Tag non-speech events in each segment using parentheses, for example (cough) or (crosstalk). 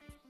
Thank you.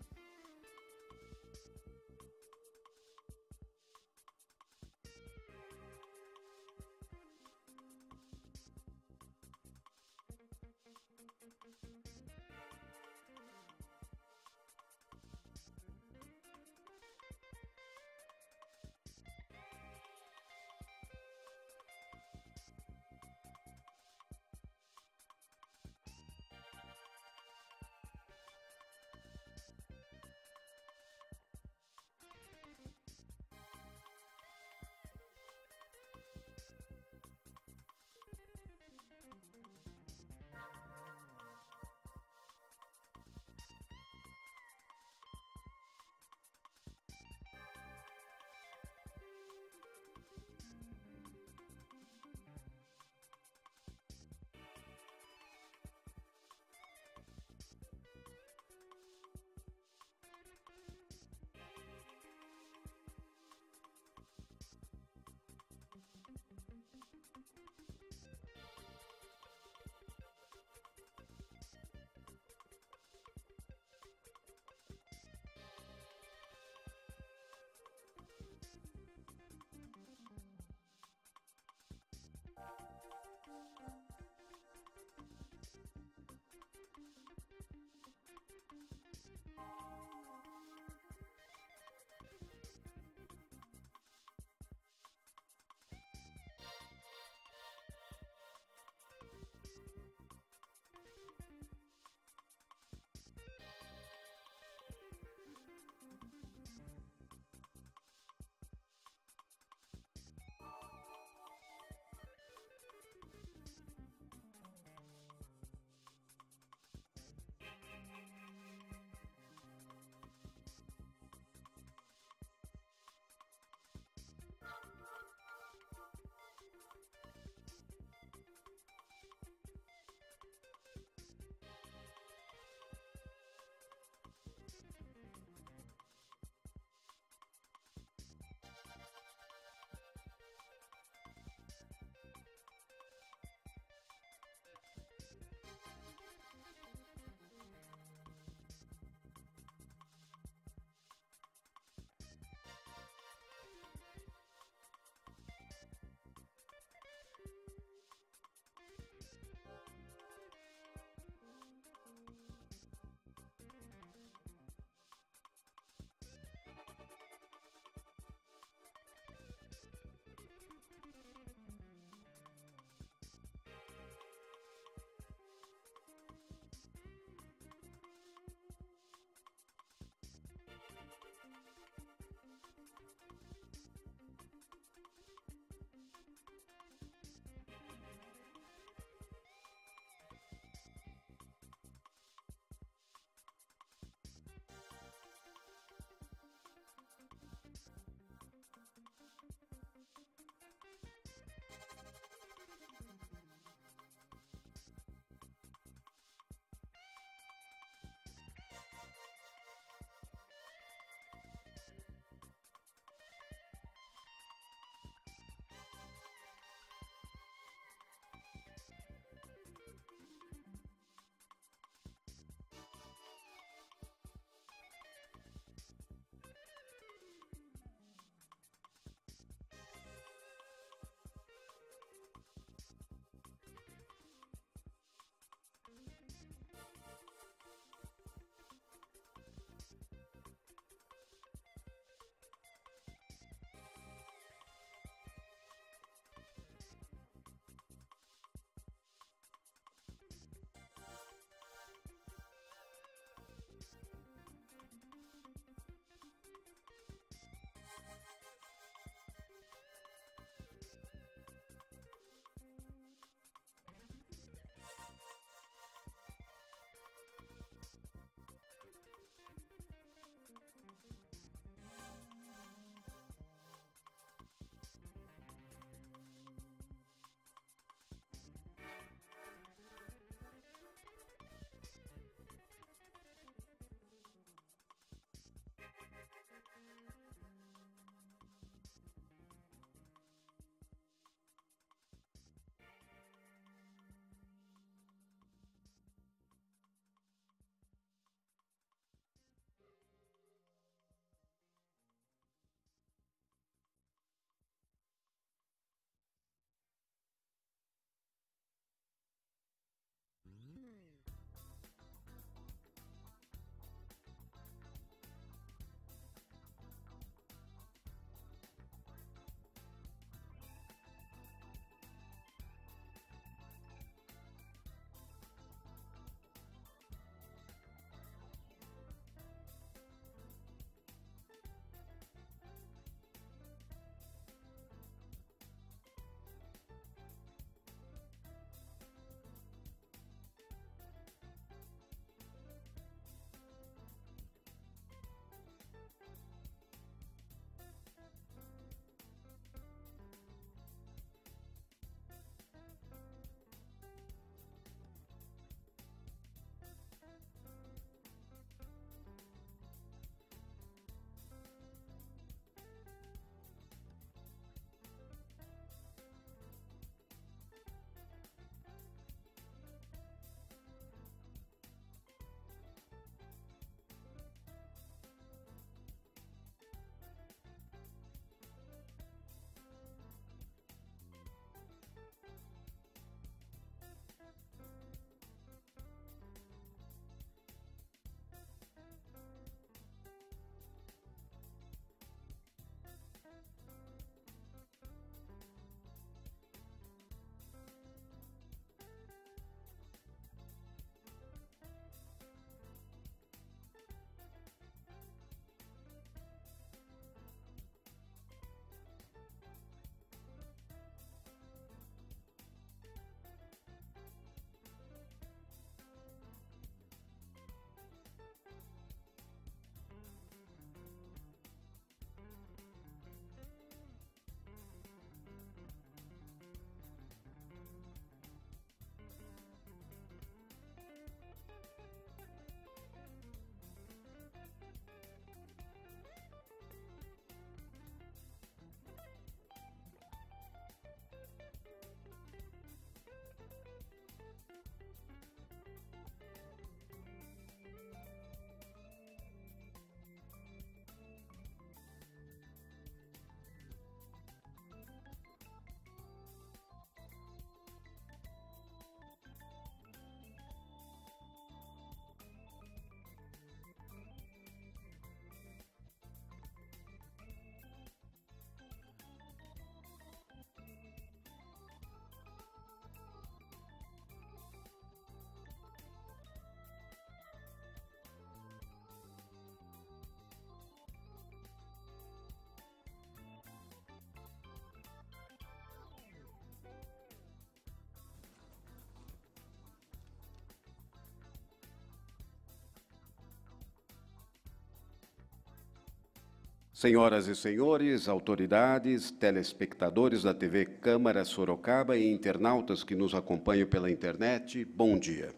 Senhoras e senhores, autoridades, telespectadores da TV Câmara Sorocaba e internautas que nos acompanham pela internet, bom dia.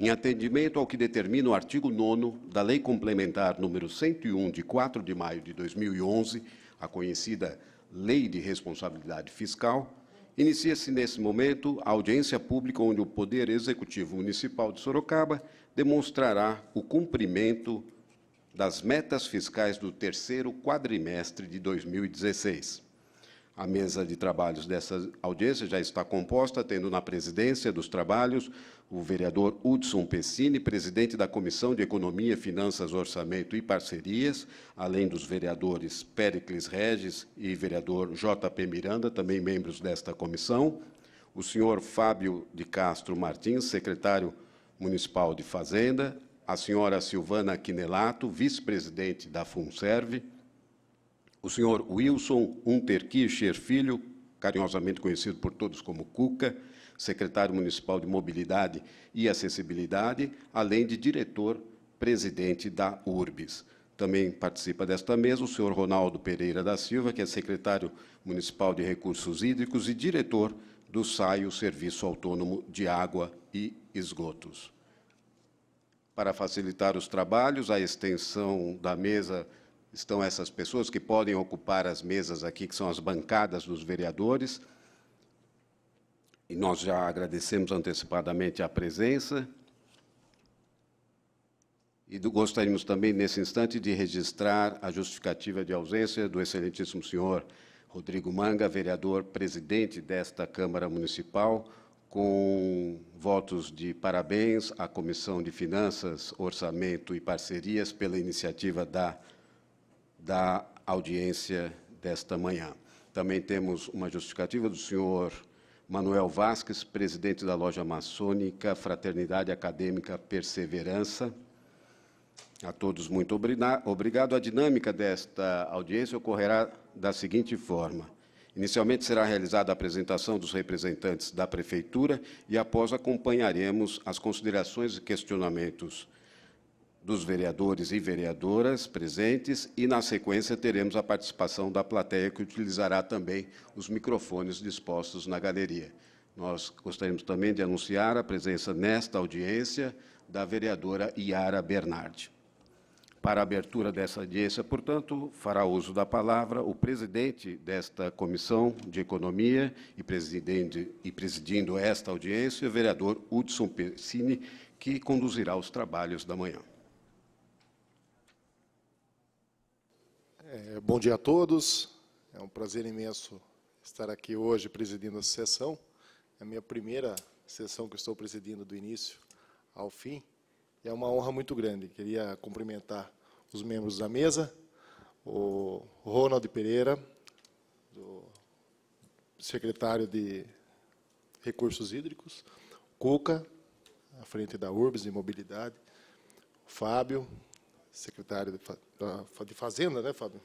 Em atendimento ao que determina o artigo 9 da Lei Complementar número 101 de 4 de maio de 2011, a conhecida Lei de Responsabilidade Fiscal, inicia-se nesse momento a audiência pública onde o Poder Executivo Municipal de Sorocaba demonstrará o cumprimento das metas fiscais do terceiro quadrimestre de 2016. A mesa de trabalhos dessa audiência já está composta, tendo na presidência dos trabalhos o vereador Hudson Pessini, presidente da Comissão de Economia, Finanças, Orçamento e Parcerias, além dos vereadores Péricles Regis e vereador JP Miranda, também membros desta comissão, o senhor Fábio de Castro Martins, secretário municipal de Fazenda, a senhora Silvana Quinelato, vice-presidente da FUNSERV, o senhor Wilson Unterkircher Filho, carinhosamente conhecido por todos como Cuca, secretário municipal de Mobilidade e Acessibilidade, além de diretor-presidente da URBIS. Também participa desta mesa o senhor Ronaldo Pereira da Silva, que é secretário municipal de Recursos Hídricos e diretor do SAI, o Serviço Autônomo de Água e Esgotos para facilitar os trabalhos. à extensão da mesa estão essas pessoas que podem ocupar as mesas aqui, que são as bancadas dos vereadores. E nós já agradecemos antecipadamente a presença. E gostaríamos também, nesse instante, de registrar a justificativa de ausência do excelentíssimo senhor Rodrigo Manga, vereador presidente desta Câmara Municipal, com votos de parabéns à Comissão de Finanças, Orçamento e Parcerias pela iniciativa da, da audiência desta manhã. Também temos uma justificativa do senhor Manuel Vasques, presidente da loja maçônica Fraternidade Acadêmica Perseverança. A todos, muito obrigado. A dinâmica desta audiência ocorrerá da seguinte forma. Inicialmente será realizada a apresentação dos representantes da Prefeitura e, após, acompanharemos as considerações e questionamentos dos vereadores e vereadoras presentes e, na sequência, teremos a participação da plateia, que utilizará também os microfones dispostos na galeria. Nós gostaríamos também de anunciar a presença nesta audiência da vereadora Iara Bernardi. Para a abertura dessa audiência, portanto, fará uso da palavra o presidente desta Comissão de Economia e, e presidindo esta audiência, o vereador Hudson Persini, que conduzirá os trabalhos da manhã. É, bom dia a todos. É um prazer imenso estar aqui hoje presidindo a sessão. É a minha primeira sessão que estou presidindo do início ao fim. É uma honra muito grande. Queria cumprimentar os membros da mesa, o Ronald Pereira, secretário de Recursos Hídricos, Cuca, à frente da URBS e Mobilidade, Fábio, secretário de Fazenda, né, Fábio?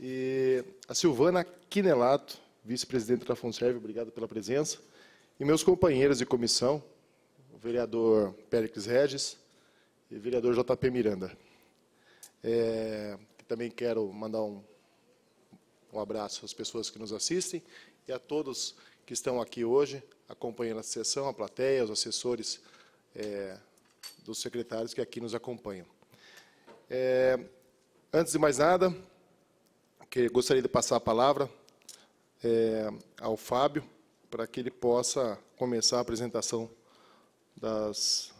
E a Silvana Quinelato, vice-presidente da Funserve, obrigado pela presença. E meus companheiros de comissão, o vereador Péricles Regis e o vereador JP Miranda. É, também quero mandar um, um abraço às pessoas que nos assistem e a todos que estão aqui hoje acompanhando a sessão, a plateia, os assessores é, dos secretários que aqui nos acompanham. É, antes de mais nada, gostaria de passar a palavra é, ao Fábio para que ele possa começar a apresentação das,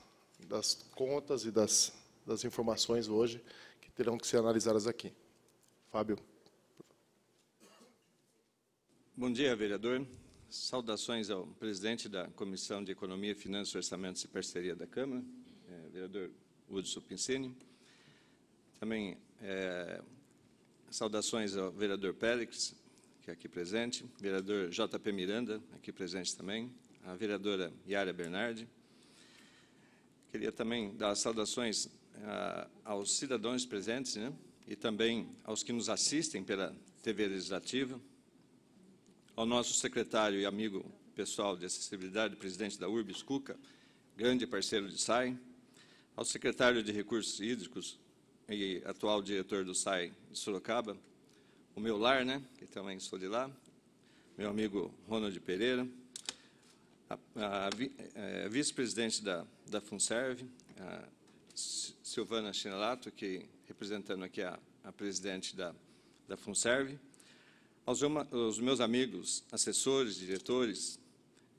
das contas e das, das informações hoje que terão que ser analisadas aqui. Fábio. Bom dia, vereador. Saudações ao presidente da Comissão de Economia, Finanças, Orçamentos e Parceria da Câmara, é, vereador Hudson Pincini. Também é, saudações ao vereador Pélix, que é aqui presente, vereador JP Miranda, aqui presente também, a vereadora Yara Bernardi, Queria também dar saudações uh, aos cidadãos presentes né? e também aos que nos assistem pela TV Legislativa, ao nosso secretário e amigo pessoal de acessibilidade, presidente da Urbis Cuca, grande parceiro de SAI, ao secretário de Recursos Hídricos e atual diretor do SAI de Sorocaba, o meu lar, né, que também sou de lá, meu amigo Ronald Pereira, a, a é, vice-presidente da, da FUNSERV, a Silvana Chinelato, que representando aqui a, a presidente da, da FUNSERV, aos, aos meus amigos, assessores, diretores,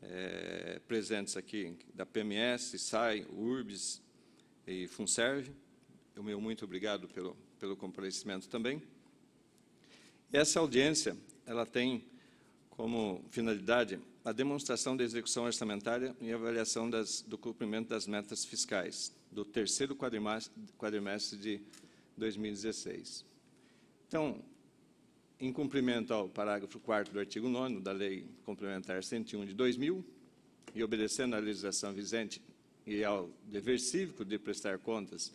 é, presentes aqui da PMS, SAI, URBS e FUNSERV, o meu muito obrigado pelo, pelo comparecimento também. Essa audiência, ela tem como finalidade a demonstração da execução orçamentária e avaliação das, do cumprimento das metas fiscais do terceiro quadrimestre de 2016. Então, em cumprimento ao parágrafo 4 do artigo 9 da Lei Complementar 101 de 2000 e obedecendo à legislação vigente e ao dever cívico de prestar contas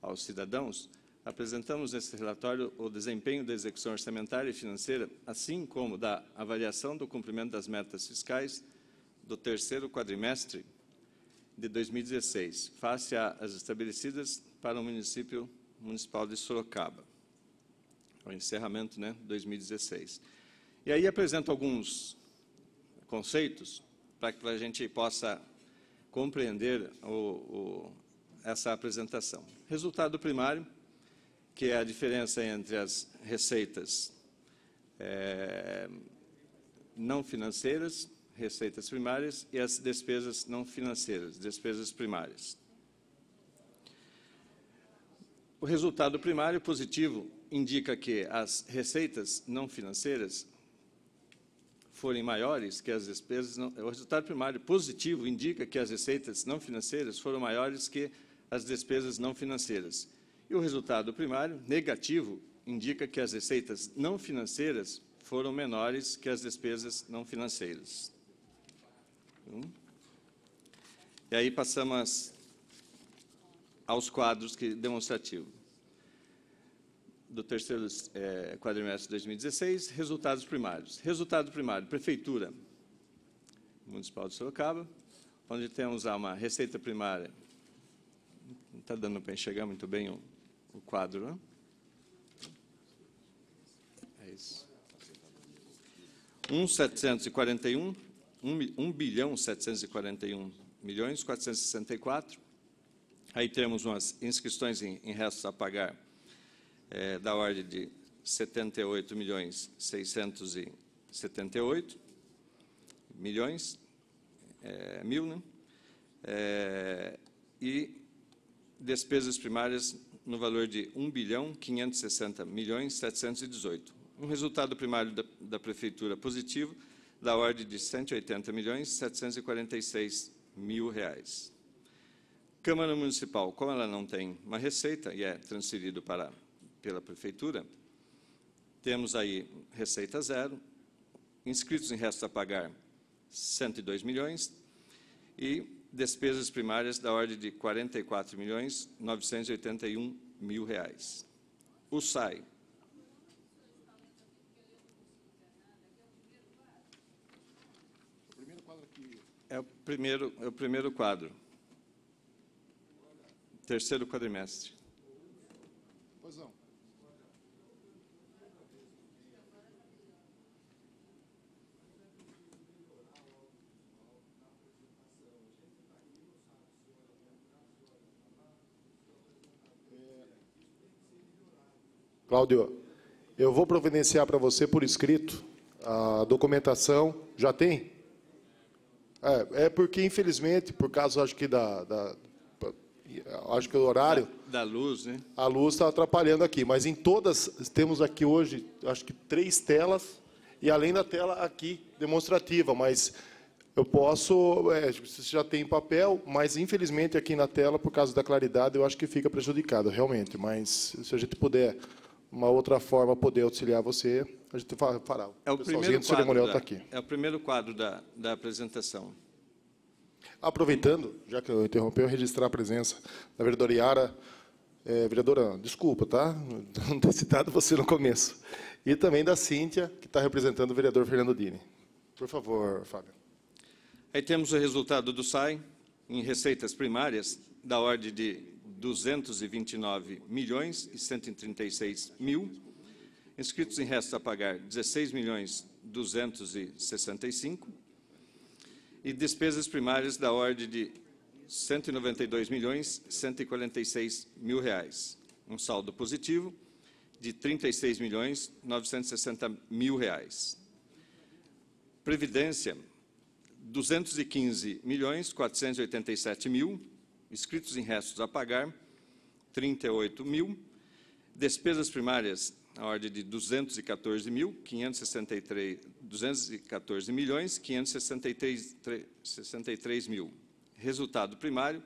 aos cidadãos, apresentamos nesse relatório o desempenho da execução orçamentária e financeira, assim como da avaliação do cumprimento das metas fiscais do terceiro quadrimestre de 2016, face às estabelecidas para o município municipal de Sorocaba, é o encerramento, né, 2016. E aí apresento alguns conceitos para que a gente possa compreender o, o, essa apresentação. Resultado primário, que é a diferença entre as receitas é, não financeiras, receitas primárias, e as despesas não financeiras, despesas primárias. O resultado primário positivo indica que as receitas não financeiras forem maiores que as despesas. Não, o resultado primário positivo indica que as receitas não financeiras foram maiores que as despesas não financeiras. E o resultado primário, negativo, indica que as receitas não financeiras foram menores que as despesas não financeiras. Hum? E aí passamos aos quadros que demonstrativo do terceiro é, quadrimestre de 2016, resultados primários. Resultado primário, Prefeitura Municipal de Sorocaba, onde temos uma receita primária, não está dando para enxergar muito bem o o quadro. Né? É isso. 1,741, 1 bilhão 741 milhões 464. Aí temos umas inscrições em, em restos a pagar é, da ordem de 78 milhões 678 milhões, é, mil, né? É, e despesas primárias no valor de 1 bilhão 560 milhões 718. Um resultado primário da, da prefeitura positivo da ordem de 180 milhões 746 mil reais. Câmara Municipal, como ela não tem uma receita e é transferido para, pela prefeitura, temos aí receita zero, inscritos em resto a pagar 102 milhões e despesas primárias da ordem de R$ milhões mil reais. O SAI. É o primeiro, é o primeiro quadro. Terceiro quadrimestre. Cláudio, eu vou providenciar para você por escrito a documentação. Já tem? É, é porque, infelizmente, por causa, acho que da, da acho que o horário da, da luz, né? A luz está atrapalhando aqui, mas em todas temos aqui hoje, acho que três telas e além da tela aqui demonstrativa, mas eu posso, é, você já tem papel, mas infelizmente aqui na tela por causa da claridade eu acho que fica prejudicado realmente, mas se a gente puder uma outra forma poder auxiliar você, a gente fará. É o, o primeiro cerimonial está aqui. É o primeiro quadro da, da apresentação. Aproveitando, já que eu interrompeu, registrar a presença da vereadora Yara. É, vereadora, desculpa, tá? (laughs) Não ter citado você no começo. E também da Cíntia, que está representando o vereador Fernando Dini. Por favor, Fábio. Aí temos o resultado do SAI em receitas primárias, da ordem de 229 milhões e 136 mil. Inscritos em resto a pagar, 16 milhões 265. E despesas primárias da ordem de 192 milhões 146 mil reais. Um saldo positivo de 36 milhões 960 mil reais. Previdência, 215 milhões 487 mil inscritos em restos a pagar, 38 mil. Despesas primárias, na ordem de 214 mil, 563, 214 milhões, 563 63 mil. Resultado primário,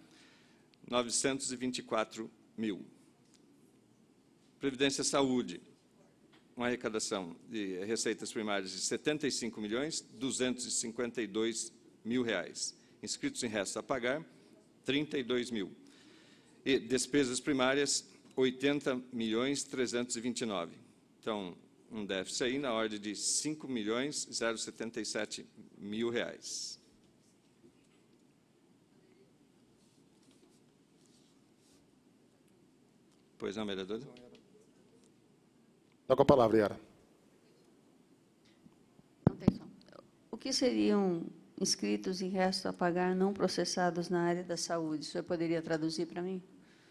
924 mil. Previdência Saúde, uma arrecadação de receitas primárias de 75 milhões, 252 mil reais. Inscritos em restos a pagar, 32 mil. E despesas primárias, 80 milhões 329. Então, um déficit aí na ordem de 5 milhões 077 mil reais. Pois não, vereador? Está com a palavra, Yara. O que seriam inscritos em restos a pagar não processados na área da saúde. O senhor poderia traduzir para mim?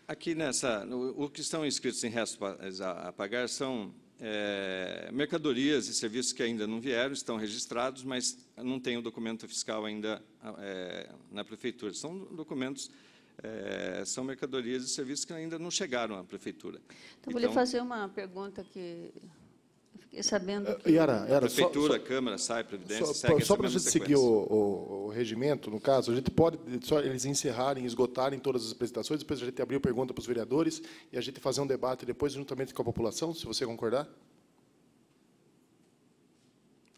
Aqui nessa, o que estão inscritos em restos eh, a pagar são é, mercadorias e serviços que ainda não vieram, estão registrados, mas não tem o documento fiscal ainda é, na prefeitura. São documentos é, são mercadorias e serviços que ainda não chegaram à prefeitura. Então, então vou lhe então fazer uma pergunta que Fiquei sabendo eh, que... Yara, Yara, a Prefeitura, só, só, Câmara, SAI, Previdência, só, segue Só para a gente seguir o, o, o, regimento, no caso, a gente pode só eles encerrarem, esgotarem todas as apresentações, depois a gente abrir pergunta para os vereadores e a gente fazer um debate depois juntamente com a população, se você concordar?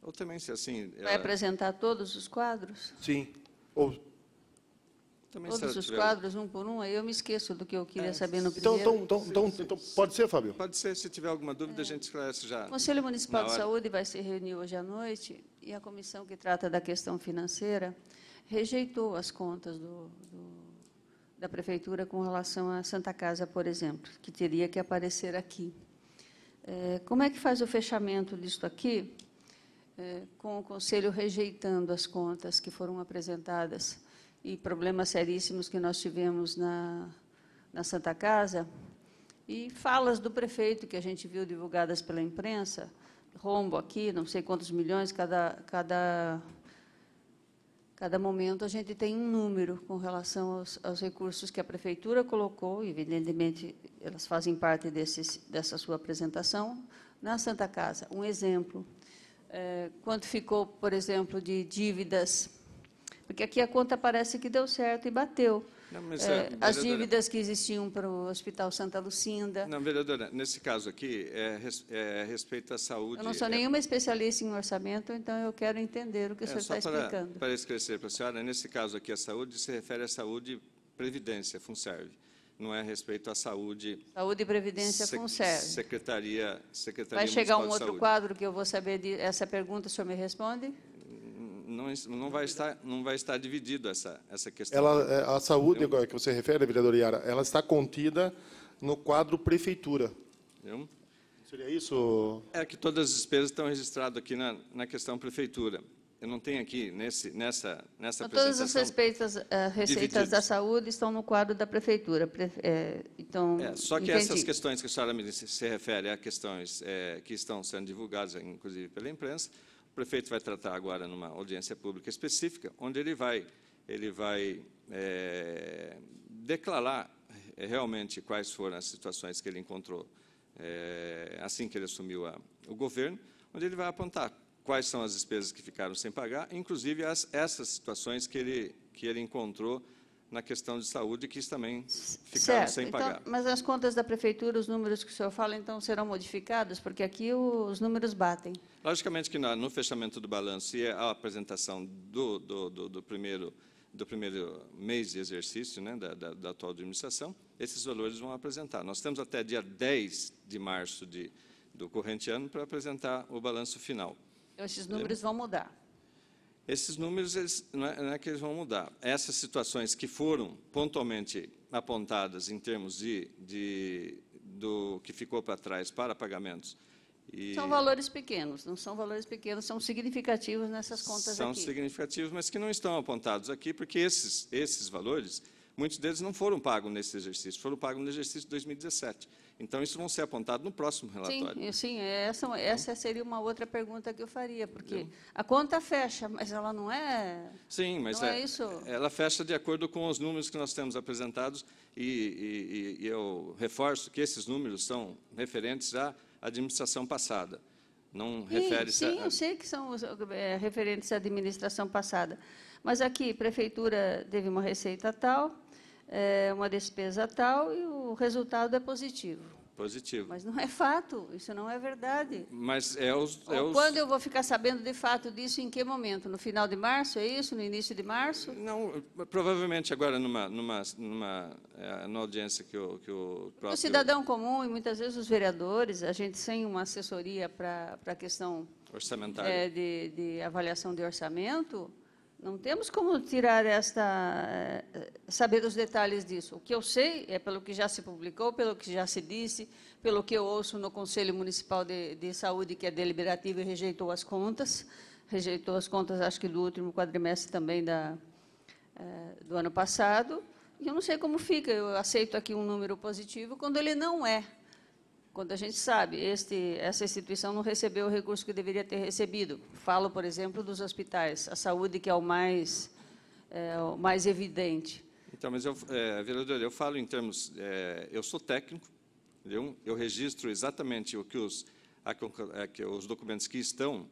Ou também, se assim... Vai eh, apresentar todos os quadros? Sim. Ou também Todos os tiver... quadros, um por um, aí eu me esqueço do que eu queria é. saber no então, primeiro. Então, então, então, sim, então sim. pode ser, Fábio? Pode ser, se tiver alguma dúvida, é. a gente esclarece já. O Conselho Municipal de Saúde vai se reunir hoje à noite e a comissão que trata da questão financeira rejeitou as contas do, do, da prefeitura com relação à Santa Casa, por exemplo, que teria que aparecer aqui. É, como é que faz o fechamento disso aqui, é, com o Conselho rejeitando as contas que foram apresentadas? e problemas seríssimos que nós tivemos na, na Santa Casa, e falas do prefeito que a gente viu divulgadas pela imprensa, rombo aqui, não sei quantos milhões, cada, cada, cada momento a gente tem um número com relação aos, aos recursos que a prefeitura colocou, evidentemente elas fazem parte desses dessa sua apresentação, na Santa Casa. Um exemplo, é, quanto ficou, por exemplo, de dívidas porque aqui a conta parece que deu certo e bateu. Não, mas, é, é as dívidas que existiam para o Hospital Santa Lucinda. Não, vereadora, nesse caso aqui, é, é, respeito à saúde... Eu não sou é nenhuma especialista em orçamento, então eu quero entender o que o é, senhor está para, explicando. Para esclarecer para a senhora, nesse caso aqui, a saúde se refere à saúde previdência, FUNSERV. Não é respeito à saúde... Saúde e previdência, sec, FUNSERV. Secretaria, Secretaria Vai chegar Municipal um outro quadro que eu vou saber de, essa pergunta, o senhor me responde? não, não, vai estar, não vai estar dividido essa, essa questão. Ela, é, a saúde Entendeu? que você refere, vereador Iara, ela está contida no quadro prefeitura. Entendeu? Seria isso? É que todas as despesas estão registradas aqui na, na questão prefeitura. Eu não tenho aqui nesse, nessa, nessa então, Todas as respeitas, uh, receitas da saúde estão no quadro da prefeitura. é, então, é, só que entendi. essas questões que a senhora me se, se refere a questões é, que estão sendo divulgadas, inclusive pela imprensa, o prefeito vai tratar agora numa audiência pública específica, onde ele vai, ele vai é, declarar é, realmente quais foram as situações que ele encontrou é, assim que ele assumiu a, o governo, onde ele vai apontar quais são as despesas que ficaram sem pagar, inclusive as, essas situações que ele, que ele encontrou na questão de saúde, que também ficaram certo. sem então, pagar. mas as contas da prefeitura, os números que o senhor fala, então serão modificados? Porque aqui os números batem. Logicamente que no fechamento do balanço e a apresentação do, do, do, do primeiro do primeiro mês de exercício né, da, da, da, atual administração, esses valores vão apresentar. Nós temos até dia 10 de março de, do corrente ano para apresentar o balanço final. Então, esses números é, vão mudar. Esses números eles, não, é, não é que eles vão mudar. Essas situações que foram pontualmente apontadas em termos de, de do que ficou para trás para pagamentos. E são valores pequenos, não são valores pequenos, são significativos nessas contas são aqui. São significativos, mas que não estão apontados aqui, porque esses, esses valores Muitos deles não foram pagos nesse exercício, foram pagos no exercício de 2017. Então, isso não ser apontado no próximo relatório. Eh, sim, sim eh, essa, é essa seria uma outra pergunta que eu faria, porque a conta fecha, mas ela não é. Sim, mas é, é, isso. ela fecha de acordo com os números que nós temos apresentados, e, e, e eu reforço que esses números são referentes à administração passada. Não refere-se Sim, a... eu sei que são é, referentes à administração passada. Mas aqui, prefeitura teve uma receita tal, é, uma despesa tal e o resultado é positivo. Positivo. Mas não é fato, isso não é verdade. Mas é os, é os... Quando eu vou ficar sabendo de fato disso, em que momento? No final de março, é isso? No início de março? Não, provavelmente agora numa, numa, numa, é, numa audiência que o, que o próprio... O cidadão comum e muitas vezes os vereadores, a gente sem uma assessoria para a questão... Orçamentária. É, de, de avaliação de orçamento não temos como tirar esta, eh, saber os detalhes disso. O que eu sei é pelo que já se publicou, pelo que já se disse, pelo que eu ouço no Conselho Municipal de, de Saúde, que é deliberativo e rejeitou as contas. Rejeitou as contas, acho que do último quadrimestre também da, eh, do ano passado. E eu não sei como fica. Eu aceito aqui um número positivo quando ele não é quando a gente sabe este, essa instituição não recebeu o recurso que deveria ter recebido. Falo, por exemplo, dos hospitais, a saúde que é o mais, é, o mais evidente. Então, mas eu, é, vereador, eu falo em termos, é, eu sou técnico, eu, eu registro exatamente o que os, a, a, é, os documentos que estão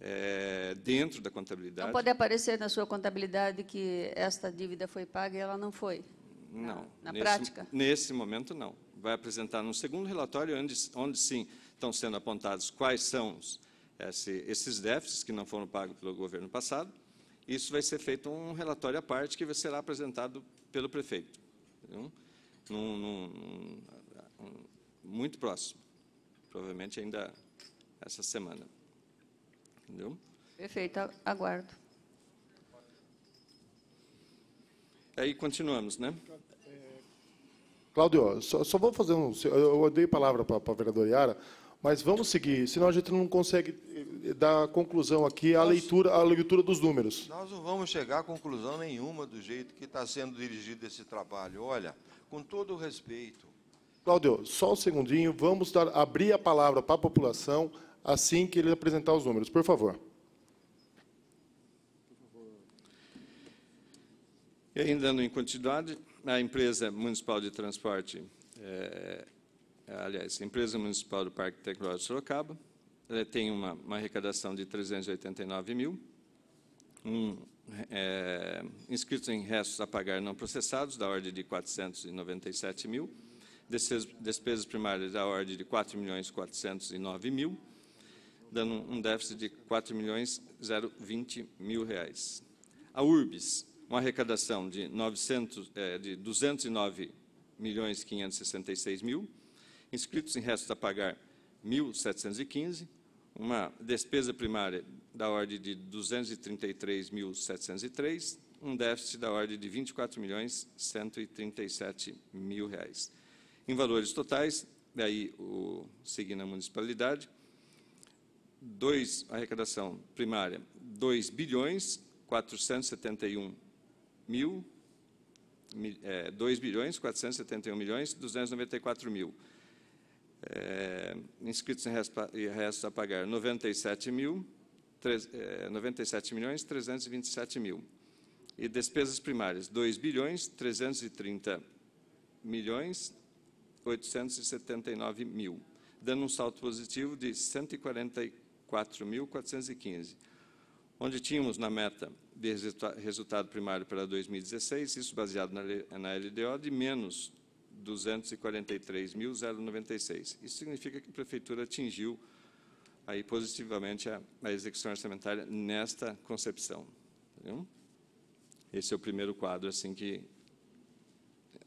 é, dentro da contabilidade. Não pode aparecer na sua contabilidade que esta dívida foi paga e ela não foi? Não. Na, na nesse, prática? Nesse momento, não vai apresentar num segundo relatório, onde, onde sim estão sendo apontados quais são os, esse, esses déficits que não foram pagos pelo governo passado. Isso vai ser feito um relatório à parte que será apresentado pelo prefeito, num, num, num, muito próximo, provavelmente ainda essa semana. Entendeu? Perfeito, aguardo. Aí continuamos, né? Cláudio, só, só, vamos fazer um. Eu dei palavra para a vereadora Yara, mas vamos seguir, senão a gente não consegue eh, dar conclusão aqui à leitura, à leitura dos números. Nós não vamos chegar a conclusão nenhuma do jeito que está sendo dirigido esse trabalho. Olha, com todo o respeito. Cláudio, só um segundinho, vamos dar, abrir a palavra para a população assim que ele apresentar os números, por favor. E ainda em quantidade, a empresa municipal de transporte, é, é, aliás, empresa municipal do Parque Tecnológico de Sorocaba, ela tem uma, uma arrecadação de 389 mil, um, é, inscritos em restos a pagar não processados, da ordem de 497 mil, despesas primárias da ordem de 4 milhões 409 mil, dando um déficit de 4 milhões 020 mil reais. A URBS, uma arrecadação de, 900, é, de 209 milhões 566 mil, inscritos em restos a pagar 1.715, uma despesa primária da ordem de 233.703, um déficit da ordem de 24 milhões 137 mil reais. Em valores totais, daí o seguindo a municipalidade, dois, arrecadação primária, 2 bilhões 471 mil, é, 2 bilhões, 471 milhões, 294 mil. É, inscritos em restos a pagar, 97 mil, 3, é, 97 milhões, 327 mil. E despesas primárias, 2 bilhões, 330 milhões, 879 mil, dando um salto positivo de 144.415, onde tínhamos na meta de resulta resultado primário para 2016, isso baseado na, na LDO, de menos 243.096. Isso significa que a Prefeitura atingiu aí positivamente a, a execução orçamentária nesta concepção. Entendeu? Esse é o primeiro quadro assim que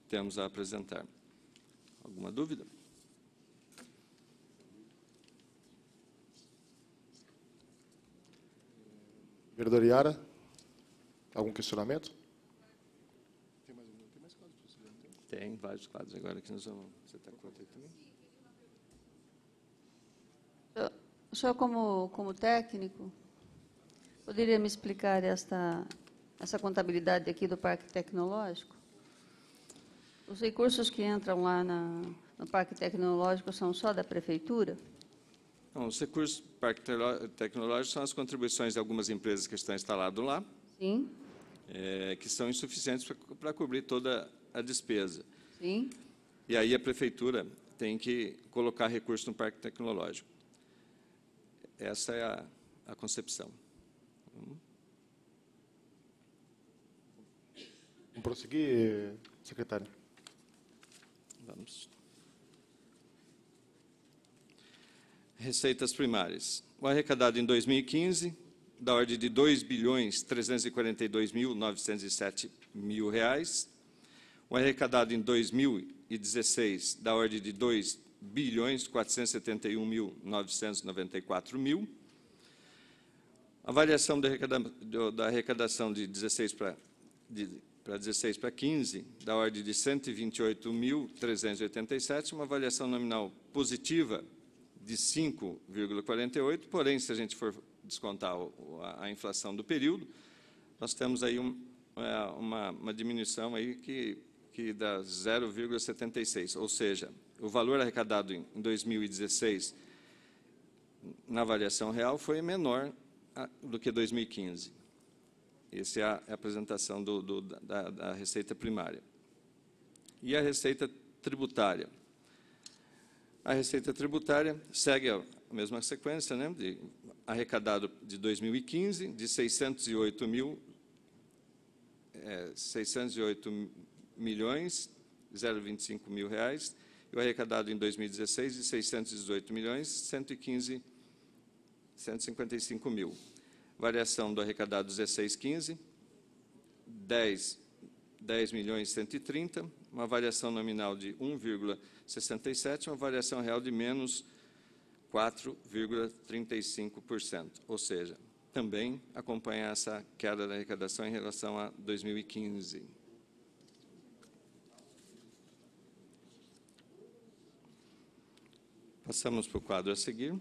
temos a apresentar. Alguma dúvida? Vereador Iara. Algum questionamento? Tem mais, tem mais quadros então? Tem vários quadros agora que nós vamos. Você está com também? O senhor, como, como técnico, poderia me explicar esta, essa contabilidade aqui do Parque Tecnológico? Os recursos que entram lá na, no Parque Tecnológico são só da Prefeitura? Não, os recursos do Parque Tecnológico são as contribuições de algumas empresas que estão instaladas lá. Sim é, que são insuficientes para cobrir toda a despesa. Sim. E aí a prefeitura tem que colocar recurso no parque tecnológico. Essa é a, a concepção. Hum? Vamos prosseguir, secretário? Vamos. Receitas primárias. O arrecadado em 2015 da ordem de R$ bilhões mil reais, o arrecadado em 2016 da ordem de 2 bilhões mil a variação da, arrecada, da arrecadação de 16 para de, para 16 para 15, da ordem de 128.387, uma avaliação nominal positiva de 5,48, porém, se a gente for descontar a, inflação do período, nós temos aí um, é, uma, uma, diminuição aí que, que dá 0,76, ou seja, o valor arrecadado em 2016 na avaliação real foi menor do que 2015. Essa é, é a apresentação do, do, da, da receita primária. E a receita tributária? A receita tributária segue a mesma sequência, né, de arrecadado de 2015, de 608 mil, é, 608 milhões, 025 mil reais, e o arrecadado em 2016 de 618 milhões, 115, 155 mil. Variação do arrecadado 1615, 10, 10 milhões 130, uma variação nominal de 1,67, uma variação real de menos 1,67 4,35%, ou seja, também acompanha essa queda da arrecadação em relação a 2015. Passamos para o quadro a seguir.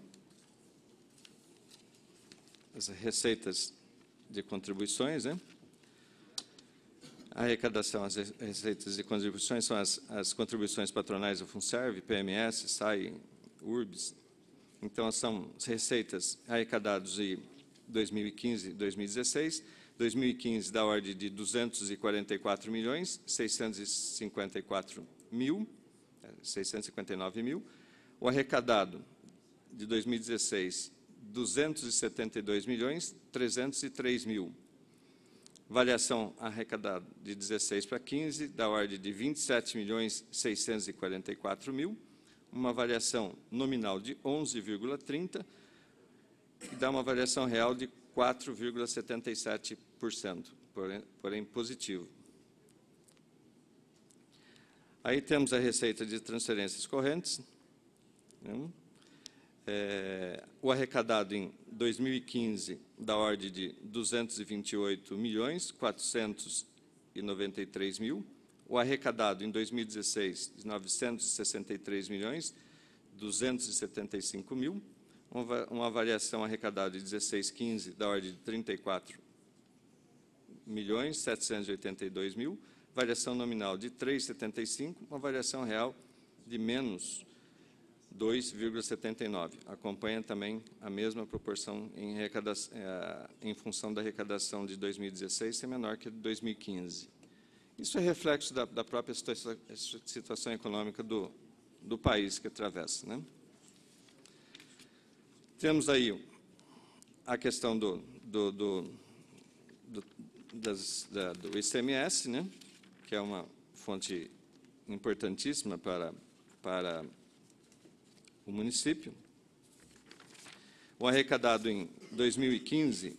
As receitas de contribuições, né? A arrecadação, as receitas de contribuições são as, as contribuições patronais do FUNSERV, PMS, SAI, URBS, então, são receitas arrecadadas de 2015 e 2016. 2015, da ordem de 244 milhões, 654 mil, 659 é, mil. O arrecadado de 2016, 272 milhões, 303 mil. Variação arrecadada de 16 para 15, da ordem de 27 milhões, 644 mil uma variação nominal de 11,30% que dá uma variação real de 4,77%, porém, porém positivo. Aí temos a receita de transferências correntes. Né? É, o arrecadado em 2015 da ordem de 228 milhões 493 mil o arrecadado em 2016 de 963 milhões 275 mil, uma variação arrecadada de 16,15 da ordem de 34 milhões 782 mil, variação nominal de 3,75, uma variação real de menos 2,79. Acompanha também a mesma proporção em, é, em função da arrecadação de 2016 ser menor que a de 2015. Isso é reflexo da, da própria situação, situação econômica do, do país que atravessa. Né? Temos aí a questão do, do, do, do, das, da, do ICMS, né? que é uma fonte importantíssima para, para o município. O arrecadado em 2015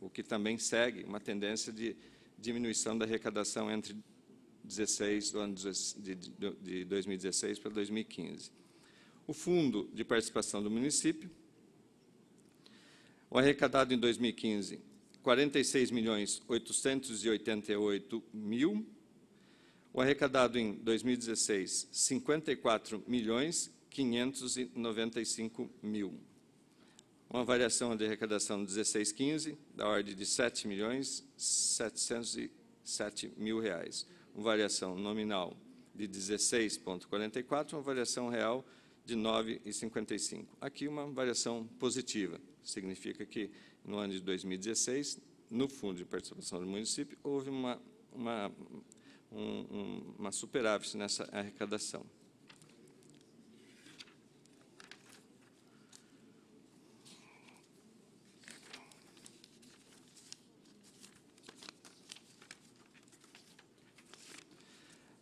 o que também segue uma tendência de diminuição da arrecadação entre 16 do ano de, de 2016 para 2015. O fundo de participação do município, o arrecadado em 2015, 46 milhões 888 mil, o arrecadado em 2016, 54 milhões 595 mil uma variação de arrecadação de 16,15, da ordem de R$ milhões mil reais. Uma variação nominal de 16,44, uma variação real de 9,55. Aqui uma variação positiva, significa que no ano de 2016, no Fundo de Participação do Município, houve uma, uma, um, uma superávit nessa arrecadação.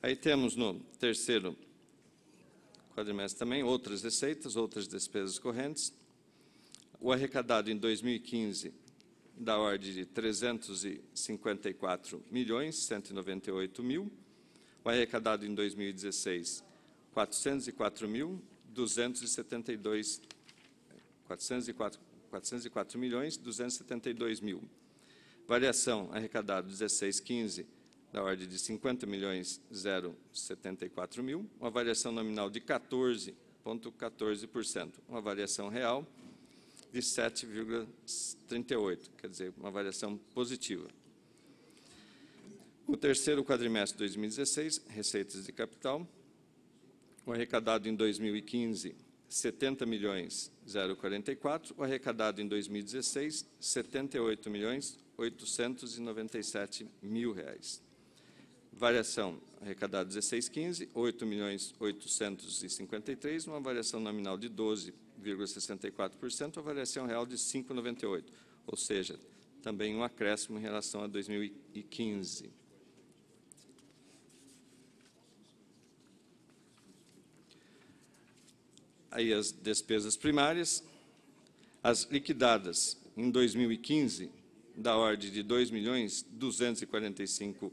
Aí temos no terceiro quadrimestre também outras receitas, outras despesas correntes. O arrecadado em 2015 da ordem de 354 milhões 198 mil, o arrecadado em 2016 404 mil 272 404, 404 milhões 272 mil. Variação arrecadado 16 15 da ordem de 50 milhões 074 mil, uma variação nominal de 14,14%, uma variação real de 7,38, quer dizer, uma variação positiva. O terceiro quadrimestre de 2016, receitas de capital, o arrecadado em 2015, 70 milhões 044, o arrecadado em 2016, 78 milhões 897 mil reais. Variação arrecadada 16,15, 8 milhões 853, uma variação nominal de 12,64%, a variação real de 5,98, ou seja, também um acréscimo em relação a 2015. Aí as despesas primárias, as liquidadas em 2015, da ordem de 2 milhões 245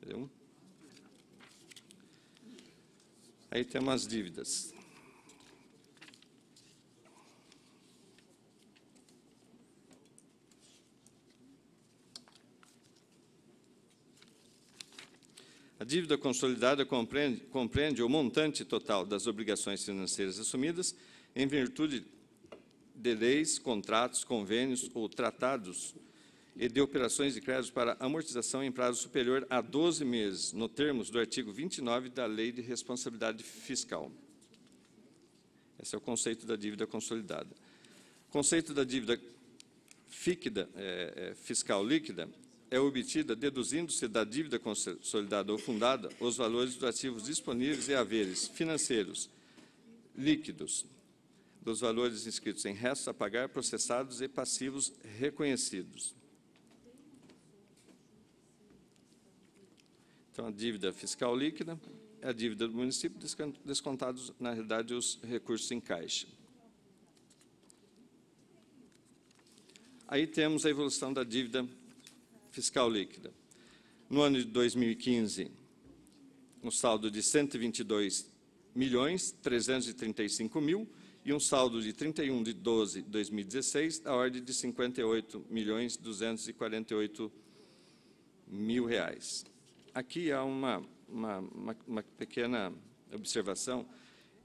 Entendeu? Aí temos as dívidas. A dívida consolidada compreende, compreende, o montante total das obrigações financeiras assumidas em virtude de leis, contratos, convênios ou tratados e de operações de crédito para amortização em prazo superior a 12 meses, no termos do artigo 29 da Lei de Responsabilidade Fiscal. Esse é o conceito da dívida consolidada. O conceito da dívida fíquida, é, é, fiscal líquida é obtida deduzindo-se da dívida consolidada ou fundada os valores dos ativos disponíveis e haveres financeiros líquidos dos valores inscritos em restos a pagar, processados e passivos reconhecidos. Então, a dívida fiscal líquida é a dívida do município, descontados, na realidade, os recursos em caixa. Aí temos a evolução da dívida fiscal líquida. No ano de 2015, um saldo de 122 milhões 335 mil e um saldo de 31 de 12 de 2016 da ordem de 58 milhões 248 mil reais aqui há uma, uma, uma, pequena observação,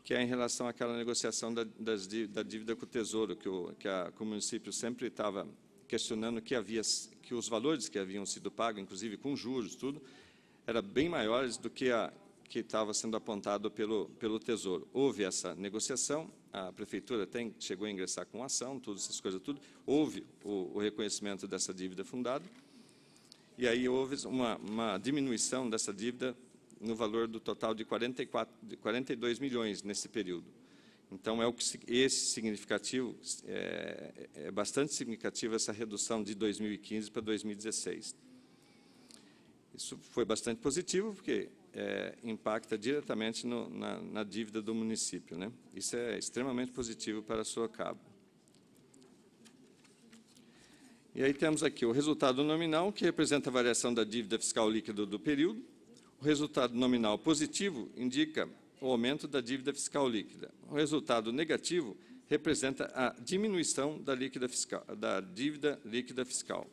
que é em relação àquela negociação da, das, da dívida com o Tesouro, que o, que, a, que o município sempre estava questionando que, havia, que os valores que haviam sido pagos, inclusive com juros, tudo, eram bem maiores do que a que estava sendo apontado pelo, pelo Tesouro. Houve essa negociação, a prefeitura até chegou a ingressar com ação, todas essas coisas, tudo. Houve o, o reconhecimento dessa dívida fundada, e aí houve uma, uma diminuição dessa dívida no valor do total de, 44, de 42 milhões nesse período. Então, é o que, esse significativo, é, é bastante significativo essa redução de 2015 para 2016. Isso foi bastante positivo, porque é, impacta diretamente no, na, na dívida do município. Né? Isso é extremamente positivo para Sorocaba. E aí temos aqui o resultado nominal, que representa a variação da dívida fiscal líquida do período. O resultado nominal positivo indica o aumento da dívida fiscal líquida. O resultado negativo representa a diminuição da, líquida fiscal, da dívida líquida fiscal.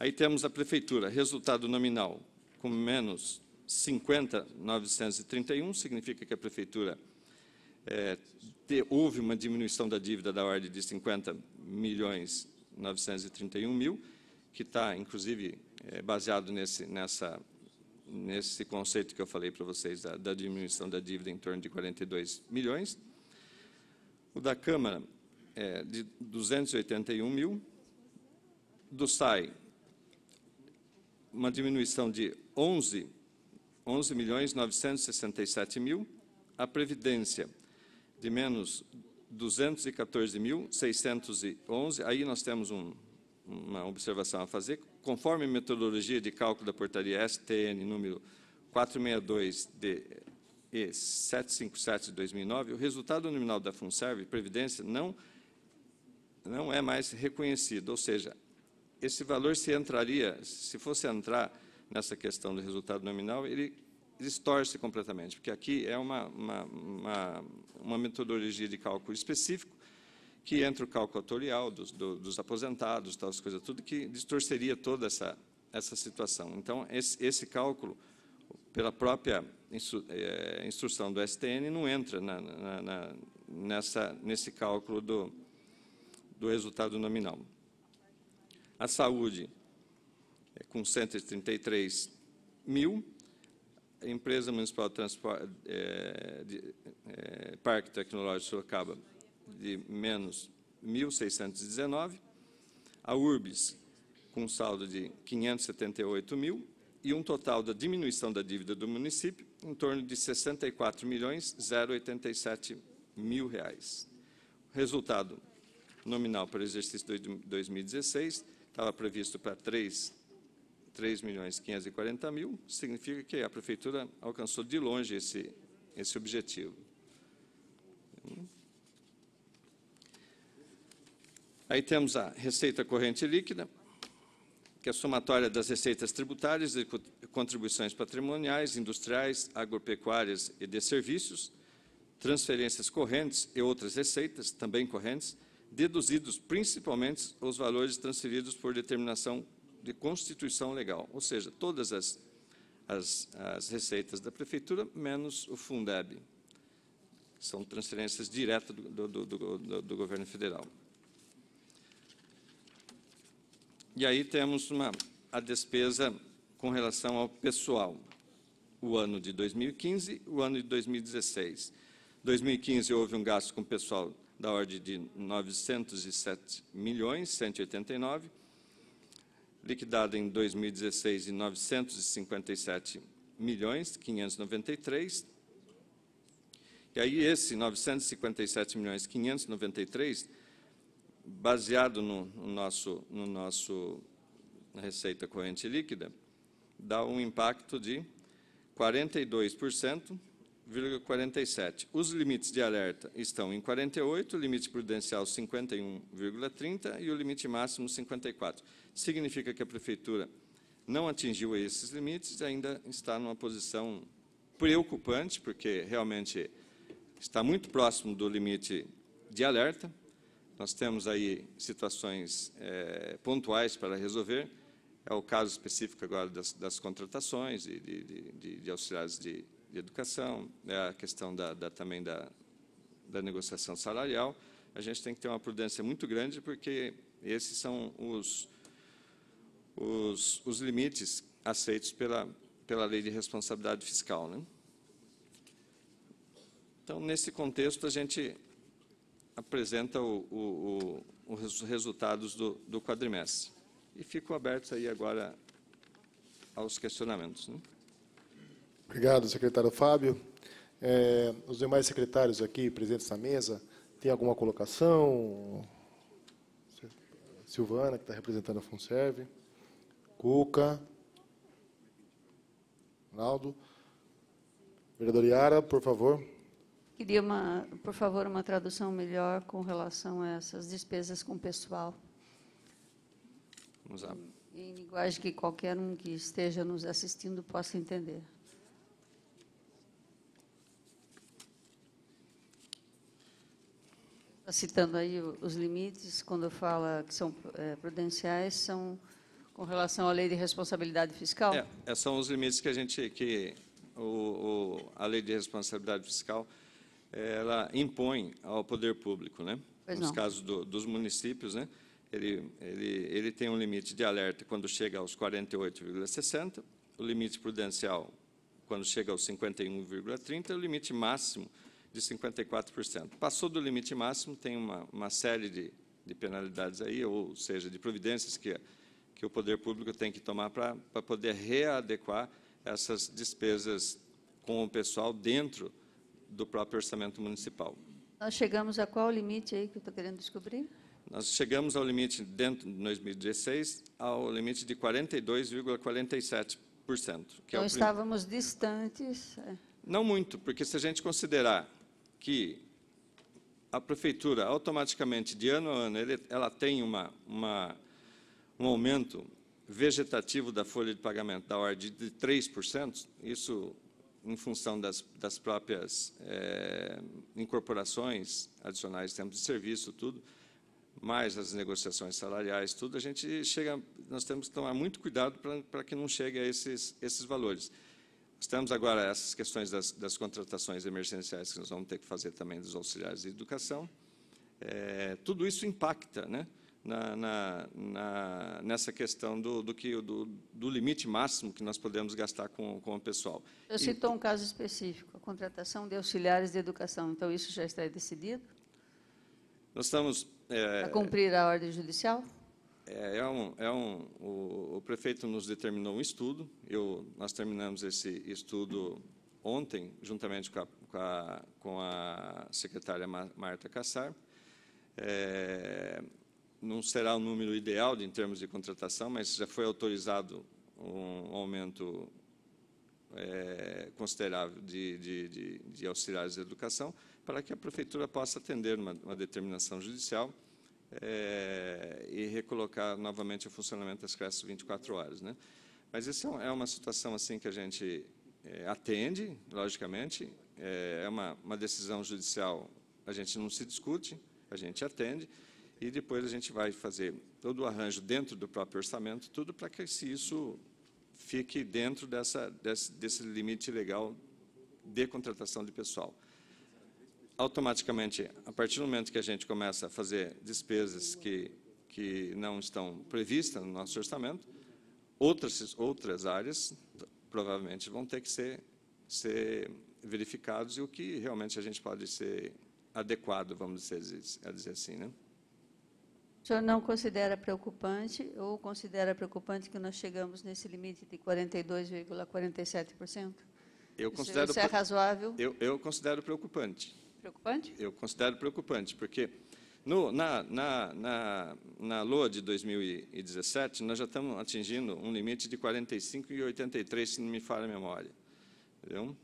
Aí temos a prefeitura, resultado nominal com menos 50,931, significa que a prefeitura é, ter, houve uma diminuição da dívida da ordem de 50 milhões 931 mil, que está, inclusive, é, baseado nesse, nessa, nesse conceito que eu falei para vocês da, da diminuição da dívida em torno de 42 milhões. O da Câmara, é, de 281 mil. Do SAI, uma diminuição de 11, 11 milhões 967 mil. A Previdência, de menos 214.611, aí nós temos um, uma observação a fazer. Conforme a metodologia de cálculo da portaria STN número 462 de e 757 de 2009, o resultado nominal da Funserv Previdência não, não é mais reconhecido, ou seja, esse valor se entraria, se fosse entrar nessa questão do resultado nominal, ele distorce completamente, porque aqui é uma, uma, uma, uma metodologia de cálculo específico que entra o cálculo atorial dos, do, dos aposentados, tal, as coisas, tudo que distorceria toda essa, essa situação. Então, esse, esse cálculo, pela própria instru, é, eh, instrução do STN, não entra na, na, na, nessa, nesse cálculo do, do resultado nominal. A saúde, é com 133 mil, Empresa Municipal de Transporte, é, de, é, Parque Tecnológico Sorocaba, de menos 1.619, a URBIS, com saldo de 578 mil, e um total da diminuição da dívida do município em torno de 64 milhões 087 mil reais. O resultado nominal para o exercício 2016 estava previsto para 3 3 milhões 540 mil, significa que a prefeitura alcançou de longe esse, esse objetivo. Aí temos a receita corrente líquida, que é a somatória das receitas tributárias e contribuições patrimoniais, industriais, agropecuárias e de serviços, transferências correntes e outras receitas, também correntes, deduzidos principalmente os valores transferidos por determinação de constituição legal, ou seja, todas as, as, as receitas da prefeitura, menos o Fundeb, são transferências diretas do, do, do, do governo federal. E aí temos uma, a despesa com relação ao pessoal. O ano de 2015, o ano de 2016. 2015 houve um gasto com pessoal da ordem de 907 milhões, 189 liquidado em 2016 em 957 milhões 593. E aí esse 957 milhões 593, baseado no, no nosso no nosso receita corrente líquida, dá um impacto de 42% 47. Os limites de alerta estão em 48, o limite prudencial 51,30 e o limite máximo 54. Significa que a prefeitura não atingiu esses limites e ainda está numa posição preocupante, porque realmente está muito próximo do limite de alerta. Nós temos aí situações é, pontuais para resolver. É o caso específico agora das, das contratações e de, de, de, de auxiliares de de educação, é a questão da, da também da, da negociação salarial, a gente tem que ter uma prudência muito grande, porque esses são os, os, os limites aceitos pela, pela lei de responsabilidade fiscal. Né? Então, nesse contexto, a gente apresenta o, o, o, os resultados do, do quadrimestre. E fico aberto aí agora aos questionamentos. Né? Obrigado, secretário Fábio. É, os demais secretários aqui presentes na mesa, tem alguma colocação? Silvana, que está representando a Funserve. Cuca. Ronaldo. Vereador Iara, por favor. Queria, uma, por favor, uma tradução melhor com relação a essas despesas com pessoal. Vamos lá. Em, em linguagem que qualquer um que esteja nos assistindo possa entender. Está citando aí os limites, quando fala que são é, prudenciais, são com relação à lei de responsabilidade fiscal? É, é, são os limites que a gente, que o, o, a lei de responsabilidade fiscal, ela impõe ao poder público, né? Pois Nos não. casos do, dos municípios, né? Ele, ele, ele tem um limite de alerta quando chega aos 48,60, o limite prudencial quando chega aos 51,30, é o limite máximo de 54%. Passou do limite máximo, tem uma, uma série de, de, penalidades aí, ou seja, de providências que, que o poder público tem que tomar para poder readequar essas despesas com o pessoal dentro do próprio orçamento municipal. Nós chegamos a qual limite aí que eu estou querendo descobrir? Nós chegamos ao limite, dentro de 2016, ao limite de 42,47%. É então, é estávamos distantes. É. Não muito, porque se a gente considerar que a prefeitura automaticamente, de ano a ano, ela tem uma, uma, um aumento vegetativo da folha de pagamento da ordem de 3%, isso em função das, das próprias é, incorporações adicionais, tempos de serviço, tudo, mais as negociações salariais, tudo, a gente chega, nós temos que tomar muito cuidado para que não chegue a esses, esses valores. Estamos agora essas questões das, das, contratações emergenciais que nós vamos ter que fazer também dos auxiliares de educação. É, tudo isso impacta né, na, na, na, nessa questão do, do, que, do, do, limite máximo que nós podemos gastar com, com o pessoal. Eu citou e, um caso específico, a contratação de auxiliares de educação. Então, isso já está decidido? Nós estamos... É, a cumprir a ordem judicial? É, é, um, é um, o, o, prefeito nos determinou um estudo. Eu, nós terminamos esse estudo ontem, juntamente com a, com a, com a secretária Marta Cassar. É, não será o número ideal de, em termos de contratação, mas já foi autorizado um aumento é, considerável de, de, de, de, auxiliares de educação para que a prefeitura possa atender uma, uma determinação judicial é, e recolocar novamente o funcionamento das creches 24 horas. Né? Mas isso é, é uma situação assim que a gente é, atende, logicamente, eh, é, uma, uma decisão judicial, a gente não se discute, a gente atende, e depois a gente vai fazer todo o arranjo dentro do próprio orçamento, tudo para que se isso fique dentro dessa, desse, desse limite legal de contratação de pessoal automaticamente, a partir do momento que a gente começa a fazer despesas que, que não estão previstas no nosso orçamento, outras, outras áreas provavelmente vão ter que ser, ser verificados e o que realmente a gente pode ser adequado, vamos dizer, dizer assim. Né? O senhor não considera preocupante ou considera preocupante que nós chegamos nesse limite de 42,47%? Eu considero, Isso é razoável? Eu, eu considero preocupante. Preocupante? Eu considero preocupante, porque no, na, na, na, na LOA de 2017, nós já estamos atingindo um limite de 45,83, se não me falha a memória. Entendeu?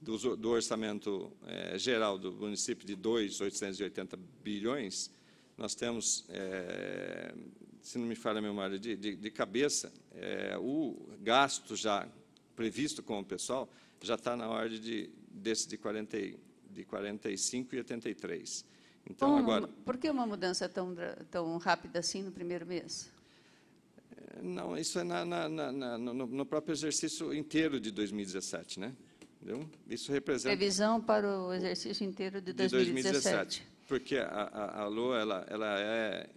Do, do orçamento é, geral do município de 2,880 bilhões, nós temos, é, se não me falha a memória de, de, de cabeça, é, o gasto já previsto com o pessoal já está na ordem de, desse de 41 de 45 e 83. Então agora. Por que uma mudança tão tão rápida assim no primeiro mês? É, não, isso é na, na, na, no, no, próprio exercício inteiro de 2017, né? Entendeu? Isso representa. Previsão para o exercício inteiro de 2017. De 2017 porque a, a, a LOA ela, ela é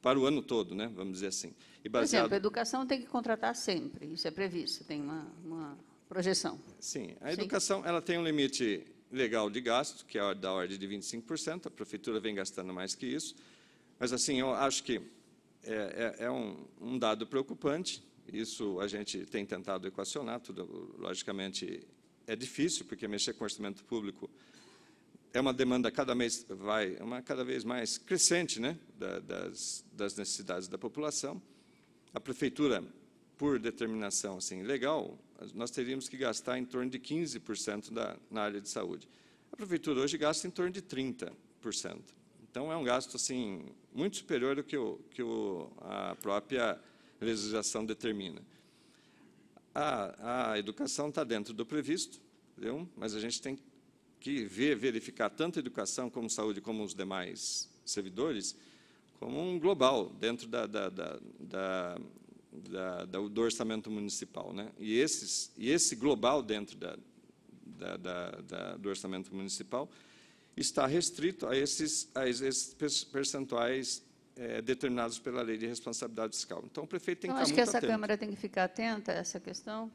para o ano todo, né? Vamos dizer assim. E baseado... Por exemplo, a educação tem que contratar sempre. Isso é previsto. Tem uma, uma projeção. Sim, a educação ela tem um limite legal de gasto, que é da ordem de 25%, a prefeitura vem gastando mais que isso, mas, assim, eu acho que é, é, é um, um, dado preocupante, isso a gente tem tentado equacionar, tudo, logicamente, é difícil, porque mexer com orçamento público é uma demanda cada mês vai uma cada vez mais crescente né, das, das necessidades da população. A prefeitura, por determinação assim legal, nós teríamos que gastar em torno de 15% da, na área de saúde. A prefeitura hoje gasta em torno de 30%. Então, é um gasto assim, muito superior do que, o, que o, a própria legislação determina. A, a educação está dentro do previsto, entendeu? mas a gente tem que ver, verificar tanto a educação como a saúde, como os demais servidores, como um global dentro da, da, da, da da, da, do orçamento municipal. Né? E, esses, e esse global dentro da, da, da, do orçamento municipal está restrito a esses, a esses percentuais é, determinados pela lei de responsabilidade fiscal. Então, o prefeito tem que Eu então, ficar muito atento. acho que essa Câmara tem que ficar atenta a essa questão.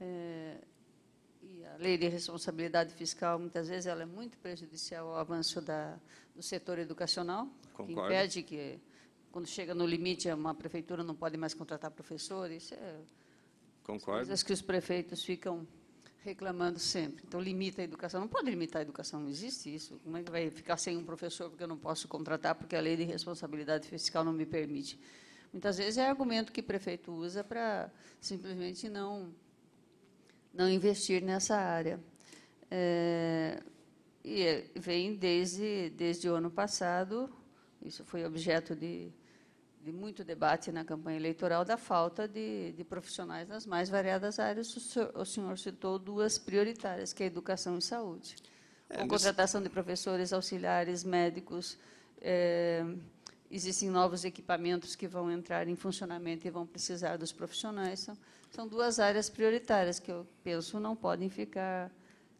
É, e a lei de responsabilidade fiscal, muitas vezes, ela é muito prejudicial ao avanço da, do setor educacional, Concordo. que impede que quando chega no limite, uma prefeitura não pode mais contratar professores. Isso é. Concordo. Coisas que os prefeitos ficam reclamando sempre. Então, limita a educação. Não pode limitar a educação, não existe isso. Como é que vai ficar sem um professor porque eu não posso contratar, porque a lei de responsabilidade fiscal não me permite? Muitas vezes é argumento que o prefeito usa para simplesmente não, não investir nessa área. É, e vem desde, desde o ano passado, isso foi objeto de de muito debate na campanha eleitoral da falta de, de profissionais nas mais variadas áreas. O senhor, o senhor, citou duas prioritárias, que é educação e saúde. É, Com contratação de professores, auxiliares, médicos. É, existem novos equipamentos que vão entrar em funcionamento e vão precisar dos profissionais. São, são duas áreas prioritárias que eu penso não podem ficar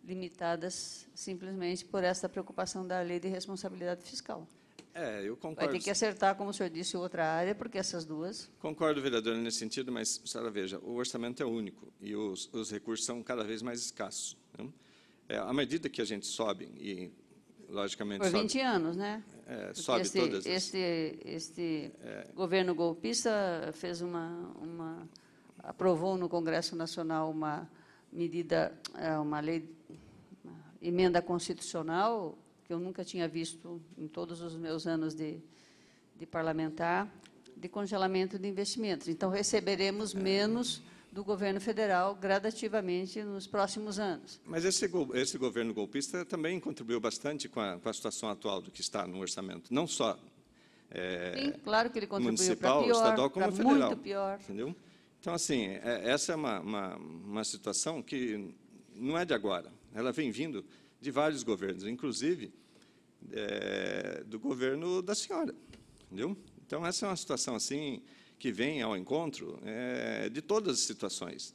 limitadas simplesmente por essa preocupação da lei de responsabilidade fiscal. É, eu concordo. Vai ter que acertar, como o senhor disse, outra área, porque essas duas... Concordo, vereadora, nesse sentido, mas, senhora, veja, o orçamento é único e os, os recursos são cada vez mais escassos. Né? É, à medida que a gente sobe, e logicamente... Por 20 sobe, anos, né? É, sobe este, todas Este, este é, governo golpista fez uma, uma... aprovou no Congresso Nacional uma medida, é, uma lei, uma emenda constitucional que eu nunca tinha visto em todos os meus anos de, de parlamentar, de congelamento de investimentos. Então, receberemos é. menos do governo federal gradativamente nos próximos anos. Mas esse, esse governo golpista também contribuiu bastante com a, com a, situação atual do que está no orçamento, não só é, Sim, claro que ele contribuiu municipal, pior, estadual, como federal. Muito pior. Entendeu? Então, assim, é, essa é uma, uma, uma situação que não é de agora. Ela vem vindo de vários governos, inclusive é, do governo da senhora. Entendeu? Então, essa é uma situação assim que vem ao encontro é, de todas as situações.